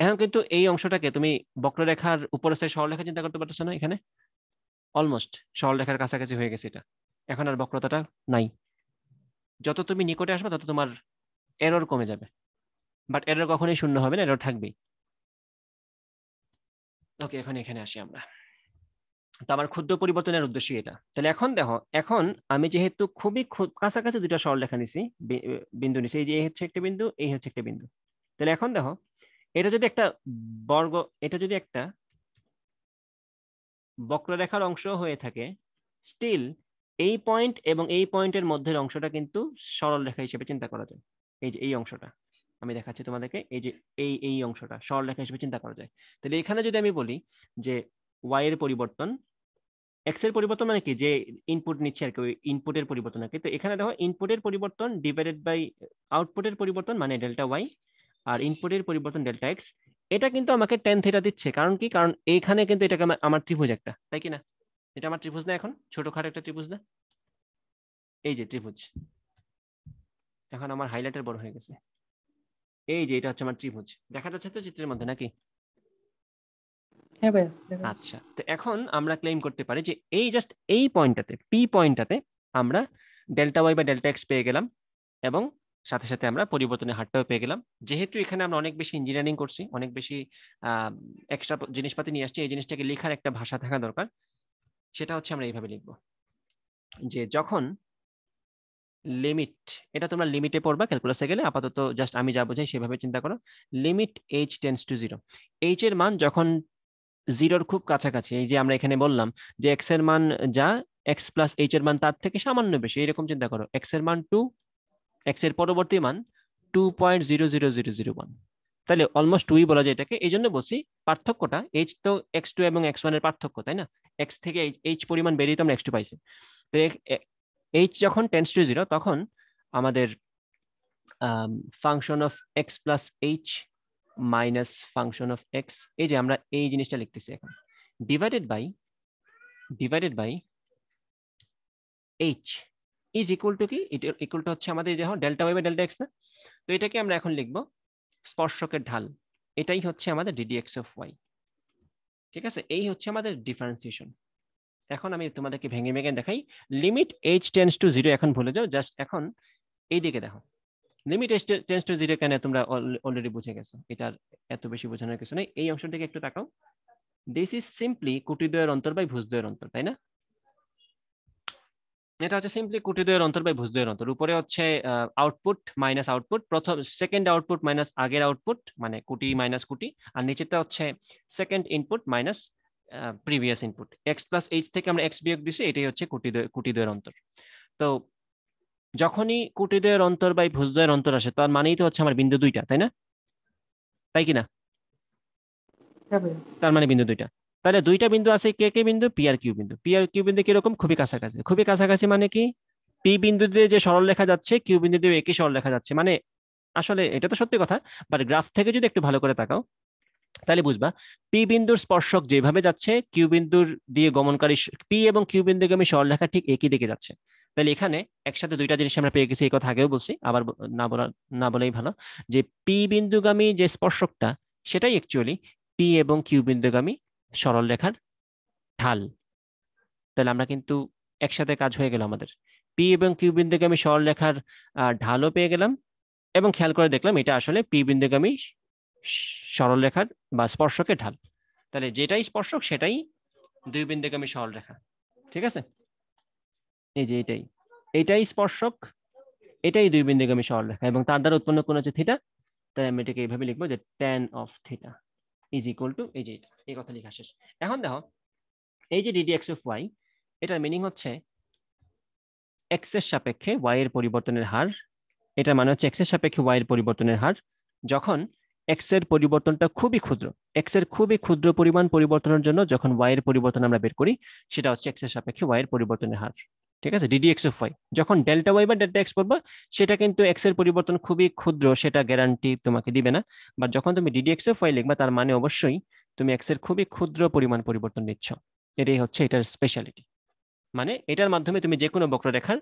এখন কিন্তু এই অংশটাকে তুমি বক্ররেখার উপরে সরলরেখা চিন্তা করতে পারতেছ না এখানে অলমোস্ট সরলরেখার কাছাকাছি হয়ে গেছে এটা এখন আর বক্রতাটা নাই যত তুমি নিকটে আসবে তত তোমার এরর কমে যাবে বাট এরর কখনোই শূন্য হবে না এরর থাকবেই ওকে এখন এখানে আসি আমরা তো আমার ক্ষুদ্র পরিবর্তনের উদ্দেশ্য এটা তাহলে এখন দেখো এখন আমি যেহেতু খুবই কাছাকাছি দুটা সরলরেখা নিছি বিন্দু নিছি এই যে এই হচ্ছে একটা বিন্দু এই হচ্ছে একটা বিন্দু তাহলে এখন দেখো এটা যদি একটা বর্গ এটা যদি একটা বক্ররেখার অংশ হয়ে থাকে স্টিল এই পয়েন্ট এবং এই পয়েন্টের মধ্যের অংশটা কিন্তু সরল রেখা হিসেবে চিন্তা করা যায় এই যে এই অংশটা আমি দেখাচ্ছি তোমাদেরকে এই যে এই এই অংশটা সরল রেখা হিসেবে চিন্তা করা যায় তাহলে এখানে যদি আমি বলি যে ওয়াই এর পরিবর্তন এক্স এর পরিবর্তন মানে কি যে ইনপুট নিচ্ছে আর কি ওই ইনপুটের পরিবর্তন আর কি তো এখানে দেখো ইনপুটের পরিবর্তন ডিভাইডেড বাই আউটপুটের পরিবর্তন মানে ডেল্টা ওয়াই আর ইনপুটের পরিবর্তন ডেল্টা এক্স এটা কিন্তু আমাকে টেন থিটা দিচ্ছে কারণ কি কারণ এইখানে কিন্তু এটাকে আমার ত্রিভুজ একটা তাই কি না এটা আমার ত্রিভুজ না এখন ছোটখাটো একটা ত্রিভুজ না এই যে ত্রিভুজ এখন আমার হাইলাইটার বড় হয়ে গেছে এই যে এটা হচ্ছে আমার ত্রিভুজ দেখা যাচ্ছে তো চিত্রের মধ্যে নাকি হ্যাঁ ভাই আচ্ছা তো এখন আমরা ক্লেম করতে পারি যে এই জাস্ট এই পয়েন্টটাতে পি পয়েন্টটাতে আমরা ডেল্টা ওয়াই বা ডেল্টা এক্স পেয়ে গেলাম এবং সাথে সাথে আমরা পরিবর্তনের হারটাও পেয়ে গেলাম যেহেতু এখানে আমরা অনেক বেশি ইঞ্জিনিয়ারিং করছি অনেক বেশি এক্সট্রা জিনিসপাতি নিয়ে আসছি এই জিনিসটাকে লেখার একটা ভাষা থাকা দরকার সেটা হচ্ছে আমরা এইভাবে লিখব যে যখন লিমিট এটা তোমরা লিমিটে পড়বা ক্যালকুলাসে গেলে আপাতত জাস্ট আমি যা বোঝাই সেভাবে চিন্তা করো limit h tends to zero h এর মান যখন জিরোর খুব কাছাকাছি এই যে আমরা এখানে বললাম যে এক্স এর মান যা এক্স প্লাস এইচ এর মান তার থেকে সামান্য বেশি এরকম চিন্তা করো এক্স এর মান টু এক্সের এর পরবর্তী মান two point zero zero zero zero one তাহলে অলমোস্ট টুই বলা যায় এটাকে এই জন্য বলছি পার্থক্যটা এইচ তো এক্স টু এবং এক্স ওয়ানের পার্থক্য তাই না এক্স থেকে এইচ পরিমাণ বেরিয়ে তো আমরা এক্স টু পাইছি তো এইচ যখন টেন্স টু জিরো তখন আমাদের function of x plus h minus function of x এই যে আমরা এই জিনিসটা লিখতেছি এখন divided by divided by h is equal to কি ইকুয়ালটা হচ্ছে আমাদের যখন delta Y by delta x না তো এটাকে আমরা এখন লিখব স্পর্শকের ঢাল এটাই হচ্ছে আমাদের এক্স অফ ওয়াই ঠিক আছে এই হচ্ছে আমাদের ডিফারেন্সিয়েশন এখন আমি তোমাদেরকে ভেঙে ভেঙে দেখাই লিমিট এইচ টেন্স টু 0 এখন ভুলে যাও জাস্ট এখন এই দিকে দেখো লিমিট h টেন্স টু 0 কেন তোমরা অলরেডি বুঝে গেছো এটার এত বেশি বোঝানোর কিছু নেই এই অংশটাকে একটু তাকাও দিস ইজ সিম্পলি কুটিদ্বয়ের অন্তর বা ভুজদ্বয়ের অন্তর তাই না এটা হচ্ছে সিম্পলি দুয়ের অন্তর বা দুয়ের অন্তর উপরে হচ্ছে আউটপুট মাইনাস আউটপুট প্রথম সেকেন্ড আউটপুট মাইনাস আগের আউটপুট মানে কুটি মাইনাস কুটি আর নিচেতে হচ্ছে second input minus previous input x plus h থেকে আমরা এক্স বিয়োগ দিছি এটাই হচ্ছে কুটি দুয়ের অন্তর তো যখনই দুয়ের অন্তর বা দুয়ের অন্তর আসে তার মানেই তো হচ্ছে আমার বিন্দু দুইটা তাই না তাই কিনা হ্যাঁ তার মানে বিন্দু দুইটা তাহলে দুইটা বিন্দু আছে কে কে বিন্দু পি আর কিউ বিন্দু পি আর কিউ বিন্দু কিরকম খুবই কাছাকাছি খুবই কাছাকাছি মানে কি পি বিন্দু দিয়ে যে সরল লেখা যাচ্ছে কিউ বিন্দু দিয়ে একই সরল লেখা যাচ্ছে মানে আসলে এটা তো সত্যি কথা বাট গ্রাফ থেকে যদি একটু ভালো করে তাকাও তাহলে বুঝবা পি বিন্দুর স্পর্শক যেভাবে যাচ্ছে কিউ বিন্দুর দিয়ে গমনকারী পি এবং কিউ বিন্দুগামী লেখা ঠিক একই দিকে যাচ্ছে তাহলে এখানে একসাথে দুইটা জিনিস আমরা পেয়ে গেছি এই কথা আগেও বলছি আবার না বলা না বলেই ভালো যে পি বিন্দুগামী যে স্পর্শকটা সেটাই অ্যাকচুয়ালি পি এবং কিউ বিন্দুগামী সরল রেখার ঢাল তাহলে আমরা কিন্তু একসাথে কাজ হয়ে গেল আমাদের পি এবং কিউ বিন্দুকে আমি সরল রেখার ঢালও পেয়ে গেলাম এবং খেয়াল করে দেখলাম এটা আসলে পি বিন্দুকে আমি সরল রেখার বা স্পর্শকের ঢাল তাহলে যেটাই স্পর্শক সেটাই দুই বিন্দুকে আমি সরল রেখা ঠিক আছে এই যে এটাই এটাই স্পর্শক এটাই দুই বিন্দুগামী সরলরেখা এবং তার দ্বারা উৎপন্ন কোন আছে থিটা তাই আমি এটাকে এইভাবে লিখবো যে tan of theta is equal to এই যে এটা এই কথা লেখা শেষ এখন দেখো এই যে ddx এক্স y এটার হচ্ছে x এর সাপেক্ষে ওয়াই এর পরিবর্তনের হার এটার মানে হচ্ছে এক্স এর সাপেক্ষে ওয়াই এর পরিবর্তনের হার যখন এক্স এর পরিবর্তনটা খুবই ক্ষুদ্র এক্স এর খুবই ক্ষুদ্র পরিমাণ পরিবর্তনের জন্য যখন ওয়াই এর পরিবর্তন আমরা বের করি সেটা হচ্ছে এক্স এর সাপেক্ষে ওয়াই এর পরিবর্তনের হার ঠিক আছে ডিডি এক্স ওয়াই যখন ডেল্টা ওয়াই বা ডেল্টা এক্স পড়বা সেটা কিন্তু এক্স এর পরিবর্তন খুবই ক্ষুদ্র সেটা গ্যারান্টি তোমাকে দিবে না বা যখন তুমি ডিডি এক্স ওয়াই লিখবা তার মানে অবশ্যই তুমি এক্স এর খুবই ক্ষুদ্র পরিমাণ পরিবর্তন নিচ্ছ এটাই হচ্ছে এটার স্পেশালিটি মানে এটার মাধ্যমে তুমি যে কোনো বক্ররেখার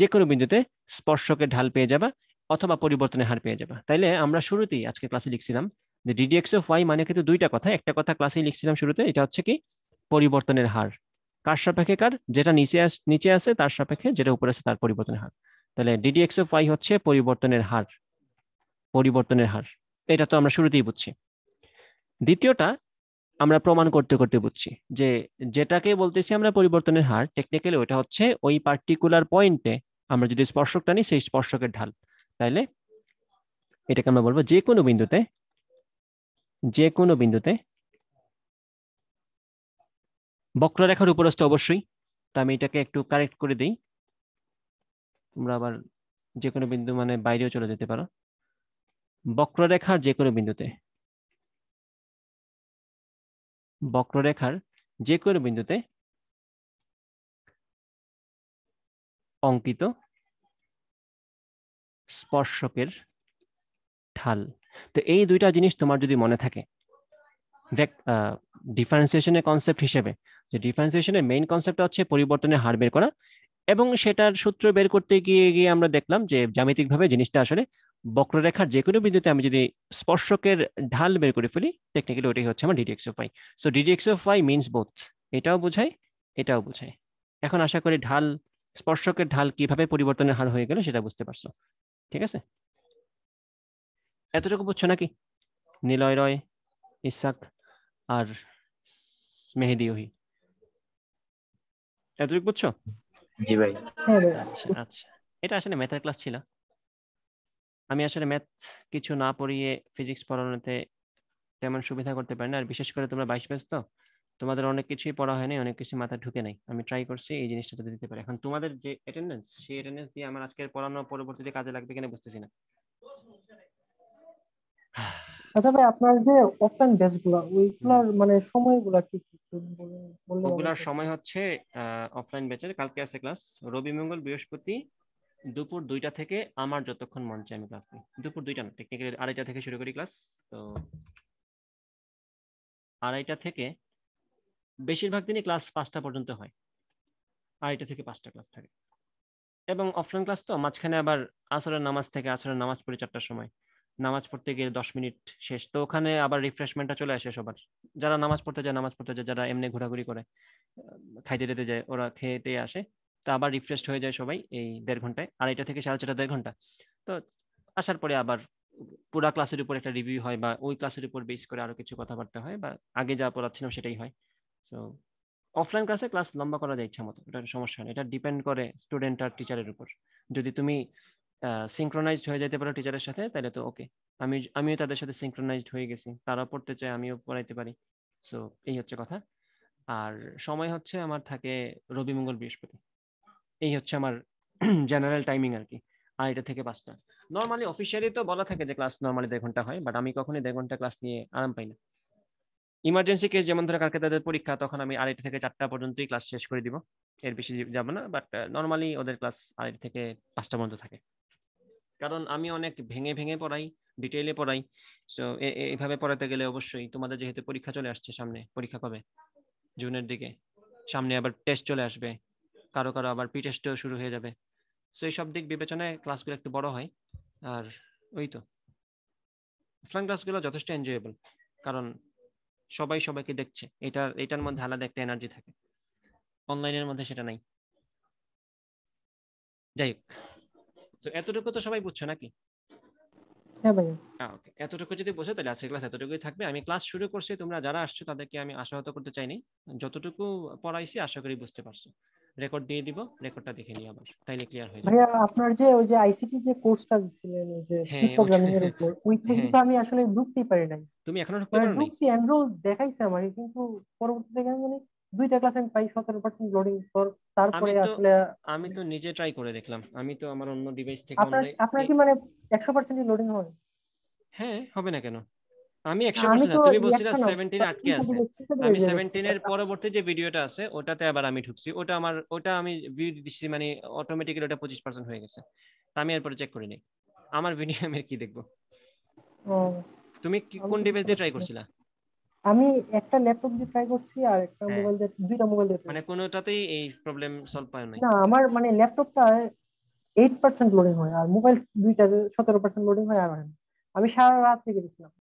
যে কোনো বিন্দুতে স্পর্শকে ঢাল পেয়ে যাবা অথবা পরিবর্তনের হার পেয়ে যাবা তাইলে আমরা শুরুতেই আজকে ক্লাসে লিখছিলাম যে ডিডি এক্স ওয়াই মানে কিন্তু দুইটা কথা একটা কথা ক্লাসেই লিখছিলাম শুরুতে এটা হচ্ছে কি পরিবর্তনের হার কার সাপেক্ষে কার যেটা নিচে নিচে আছে তার সাপেক্ষে যেটা উপরে আছে তার পরিবর্তনের হার তাহলে ডিডিএক্স অফ ওয়াই হচ্ছে পরিবর্তনের হার পরিবর্তনের হার এটা তো আমরা শুরুতেই বুঝছি দ্বিতীয়টা আমরা প্রমাণ করতে করতে বুঝছি যে যেটাকে বলতেছি আমরা পরিবর্তনের হার টেকনিক্যালি ওটা হচ্ছে ওই পার্টিকুলার পয়েন্টে আমরা যদি স্পর্শকটা নিই সেই স্পর্শকের ঢাল তাইলে এটাকে আমরা বলবো যে কোনো বিন্দুতে যে কোনো বিন্দুতে বক্ররেখার উপরস্থ অবশ্যই তো আমি এটাকে একটু কারেক্ট করে দিই তোমরা আবার যে কোনো বিন্দু মানে বাইরেও চলে যেতে পারো বক্ররেখার যে কোনো বিন্দুতে বক্ররেখার যে কোনো বিন্দুতে অঙ্কিত স্পর্শকের ঢাল তো এই দুইটা জিনিস তোমার যদি মনে থাকে ডিফারেন্সিয়েশনের কনসেপ্ট হিসেবে যে ডিফারেন্সিয়েশনের মেইন কনসেপ্টটা হচ্ছে পরিবর্তনের হার বের করা এবং সেটার সূত্র বের করতে গিয়ে গিয়ে আমরা দেখলাম যে জ্যামিতিকভাবে জিনিসটা আসলে বক্ররেখার যে কোনো বিন্দুতে আমি যদি স্পর্শকের ঢাল বের করে ফেলি টেকনিক্যালি ওটাই হচ্ছে আমার d d x of phi so d d x of phi means both এটাও বোঝায় এটাও বোঝায় এখন আশা করি ঢাল স্পর্শকের ঢাল কিভাবে পরিবর্তনের হার হয়ে গেল সেটা বুঝতে পারছো ঠিক আছে এতটুকু বুঝছো নাকি নিলয় রয় ইসাক আর মেহেদি ওহি এতটুকু বুঝছো জি ভাই হ্যাঁ আচ্ছা, আচ্ছা এটা আসলে ম্যাথের ক্লাস ছিল আমি আসলে ম্যাথ কিছু না পড়িয়ে ফিজিক্স পড়ানোতে তেমন সুবিধা করতে পারি না আর বিশেষ করে তোমরা বাইশ ব্যাচ তো তোমাদের অনেক কিছুই পড়া হয়নি অনেক কিছু মাথায় ঢুকে নাই আমি ট্রাই করছি এই জিনিসটা যদি দিতে পারি এখন তোমাদের যে অ্যাটেন্ডেন্স সেই অ্যাটেন্ডেন্স দিয়ে আমার আজকের পড়ানো পরবর্তীতে কাজে লাগবে কিনা বুঝতেছি না আচ্ছা ভাই আপনার যে অফলাইন ব্যাচ গুলা ওইগুলার মানে সময়গুলা কি কি ওগুলার সময় হচ্ছে অফলাইন ব্যাচের কালকে আছে ক্লাস রবি মঙ্গল বৃহস্পতি দুপুর দুইটা থেকে আমার যতক্ষণ মন চাই আমি ক্লাস নিই দুপুর দুইটা না টেকনিক্যালি আড়াইটা থেকে শুরু করি ক্লাস তো আড়াইটা থেকে বেশিরভাগ দিনই ক্লাস পাঁচটা পর্যন্ত হয় আড়াইটা থেকে পাঁচটা ক্লাস থাকে এবং অফলাইন ক্লাস তো মাঝখানে আবার আসরের নামাজ থেকে আসরের নামাজ পড়ে চারটার সময় নামাজ পড়তে গিয়ে দশ মিনিট শেষ তো ওখানে আবার রিফ্রেশমেন্টটা চলে আসে সবার যারা নামাজ পড়তে যায় নামাজ পড়তে যায় যারা এমনি ঘোরাঘুরি করে খাইতে যেতে যায় ওরা খেতে আসে তো আবার রিফ্রেশ হয়ে যায় সবাই এই দেড় ঘন্টায় আড়াইটা থেকে সাড়ে চারটা দেড় ঘন্টা তো আসার পরে আবার পুরা ক্লাসের উপর একটা রিভিউ হয় বা ওই ক্লাসের উপর বেস করে আরো কিছু কথাবার্তা হয় বা আগে যা পড়াচ্ছিলাম সেটাই হয় তো অফলাইন ক্লাসে ক্লাস লম্বা করা যায় ইচ্ছা মতো এটা সমস্যা নেই এটা ডিপেন্ড করে স্টুডেন্ট আর টিচারের উপর যদি তুমি সিঙ্ক্রোনাইজড হয়ে যেতে পারো টিচারের সাথে তাহলে তো ওকে আমি আমিও তাদের সাথে সিঙ্ক্রোনাইজড হয়ে গেছি তারা পড়তে চায় আমিও পড়াইতে পারি সো এই হচ্ছে কথা আর সময় হচ্ছে আমার থাকে রবি মঙ্গল বৃহস্পতি এই হচ্ছে আমার জেনারেল টাইমিং আর কি আর থেকে পাঁচটা নর্মালি অফিসিয়ালি তো বলা থাকে যে ক্লাস নর্মালি দেড় ঘন্টা হয় বাট আমি কখনোই দেড় ঘন্টা ক্লাস নিয়ে আরাম পাই না ইমার্জেন্সি কেস যেমন ধরো কালকে তাদের পরীক্ষা তখন আমি আড়াইটা থেকে চারটা পর্যন্তই ক্লাস শেষ করে দিব এর বেশি যাব না বাট নর্মালি ওদের ক্লাস আড়াইটা থেকে পাঁচটা পর্যন্ত থাকে কারণ আমি অনেক ভেঙে ভেঙে পড়াই ডিটেইলে পড়াই তো এইভাবে পড়াতে গেলে অবশ্যই তোমাদের যেহেতু পরীক্ষা চলে আসছে সামনে পরীক্ষা কবে জুনের দিকে সামনে আবার টেস্ট চলে আসবে কারো কারো আবার পি টেস্টও শুরু হয়ে যাবে সো এইসব দিক বিবেচনায় ক্লাসগুলো একটু বড় হয় আর ওই তো অফলাইন ক্লাসগুলো যথেষ্ট এনজয়েবল কারণ সবাই সবাইকে দেখছে এটা এটার মধ্যে আলাদা একটা এনার্জি থাকে অনলাইনের মধ্যে সেটা নাই যাই হোক তো এতটুকু তো সবাই বুঝছো নাকি হ্যাঁ এতটুকু যদি বোঝো তাহলে আজকে ক্লাস এতটুকুই থাকবে আমি ক্লাস শুরু করছি তোমরা যারা আসছো তাদেরকে আমি আশাহত করতে চাইনি যতটুকু পড়াইছি আশা করি বুঝতে পারছো রেকর্ড দিয়ে দিব রেকর্ডটা দেখে নিই আবার তাইলে ক্লিয়ার হয়ে যাবে আপনার যে ওই যে আইসিটি যে কোর্সটা দিছিলেন ওই যে সি হ্যাঁ, প্রোগ্রামিং এর উপর ওই থেকে তো আমি আসলে ঢুকতেই পারি নাই তুমি এখনো ঢুকতে মানে পারো নাই ঢুকছি এনরোল দেখাইছে আমার কিন্তু পরবর্তীতে কেন মানে দুইটা ক্লাসে আমি পাই সতেরো পার্সেন্ট লোডিং স্কোর তারপরে আসলে আমি তো নিজে ট্রাই করে দেখলাম আমি তো আমার অন্য ডিভাইস থেকে আপনার কি মানে একশো পার্সেন্ট লোডিং হয় হ্যাঁ হবে না কেন আমি একশো পার্সেন্ট তুমি বলছিলে সেভেন্টিন আটকে আছে আমি সেভেন্টিন এর পরবর্তী যে ভিডিওটা আছে ওটাতে আবার আমি ঢুকছি ওটা আমার ওটা আমি ভিউ দিচ্ছি মানে অটোমেটিক্যালি ওটা পঁচিশ পার্সেন্ট হয়ে গেছে আমি এরপরে চেক করে নিই আমার ভিডিও আমি কি দেখবো তুমি কোন ডিভাইস দিয়ে ট্রাই করছিলা আমি একটা ল্যাপটপ দিয়ে ট্রাই করছি আর একটা মোবাইল হ্যাঁ। দিয়ে দুইটা মোবাইল দিয়ে মানে কোনোটাতেই এই প্রবলেম সলভ হয় না আমার মানে ল্যাপটপটা এইট পার্সেন্ট লোডিং হয় আর মোবাইল দুইটা সতেরো পার্সেন্ট লোডিং হয় আর হয় আমি সারা রাত থেকে গেছিলাম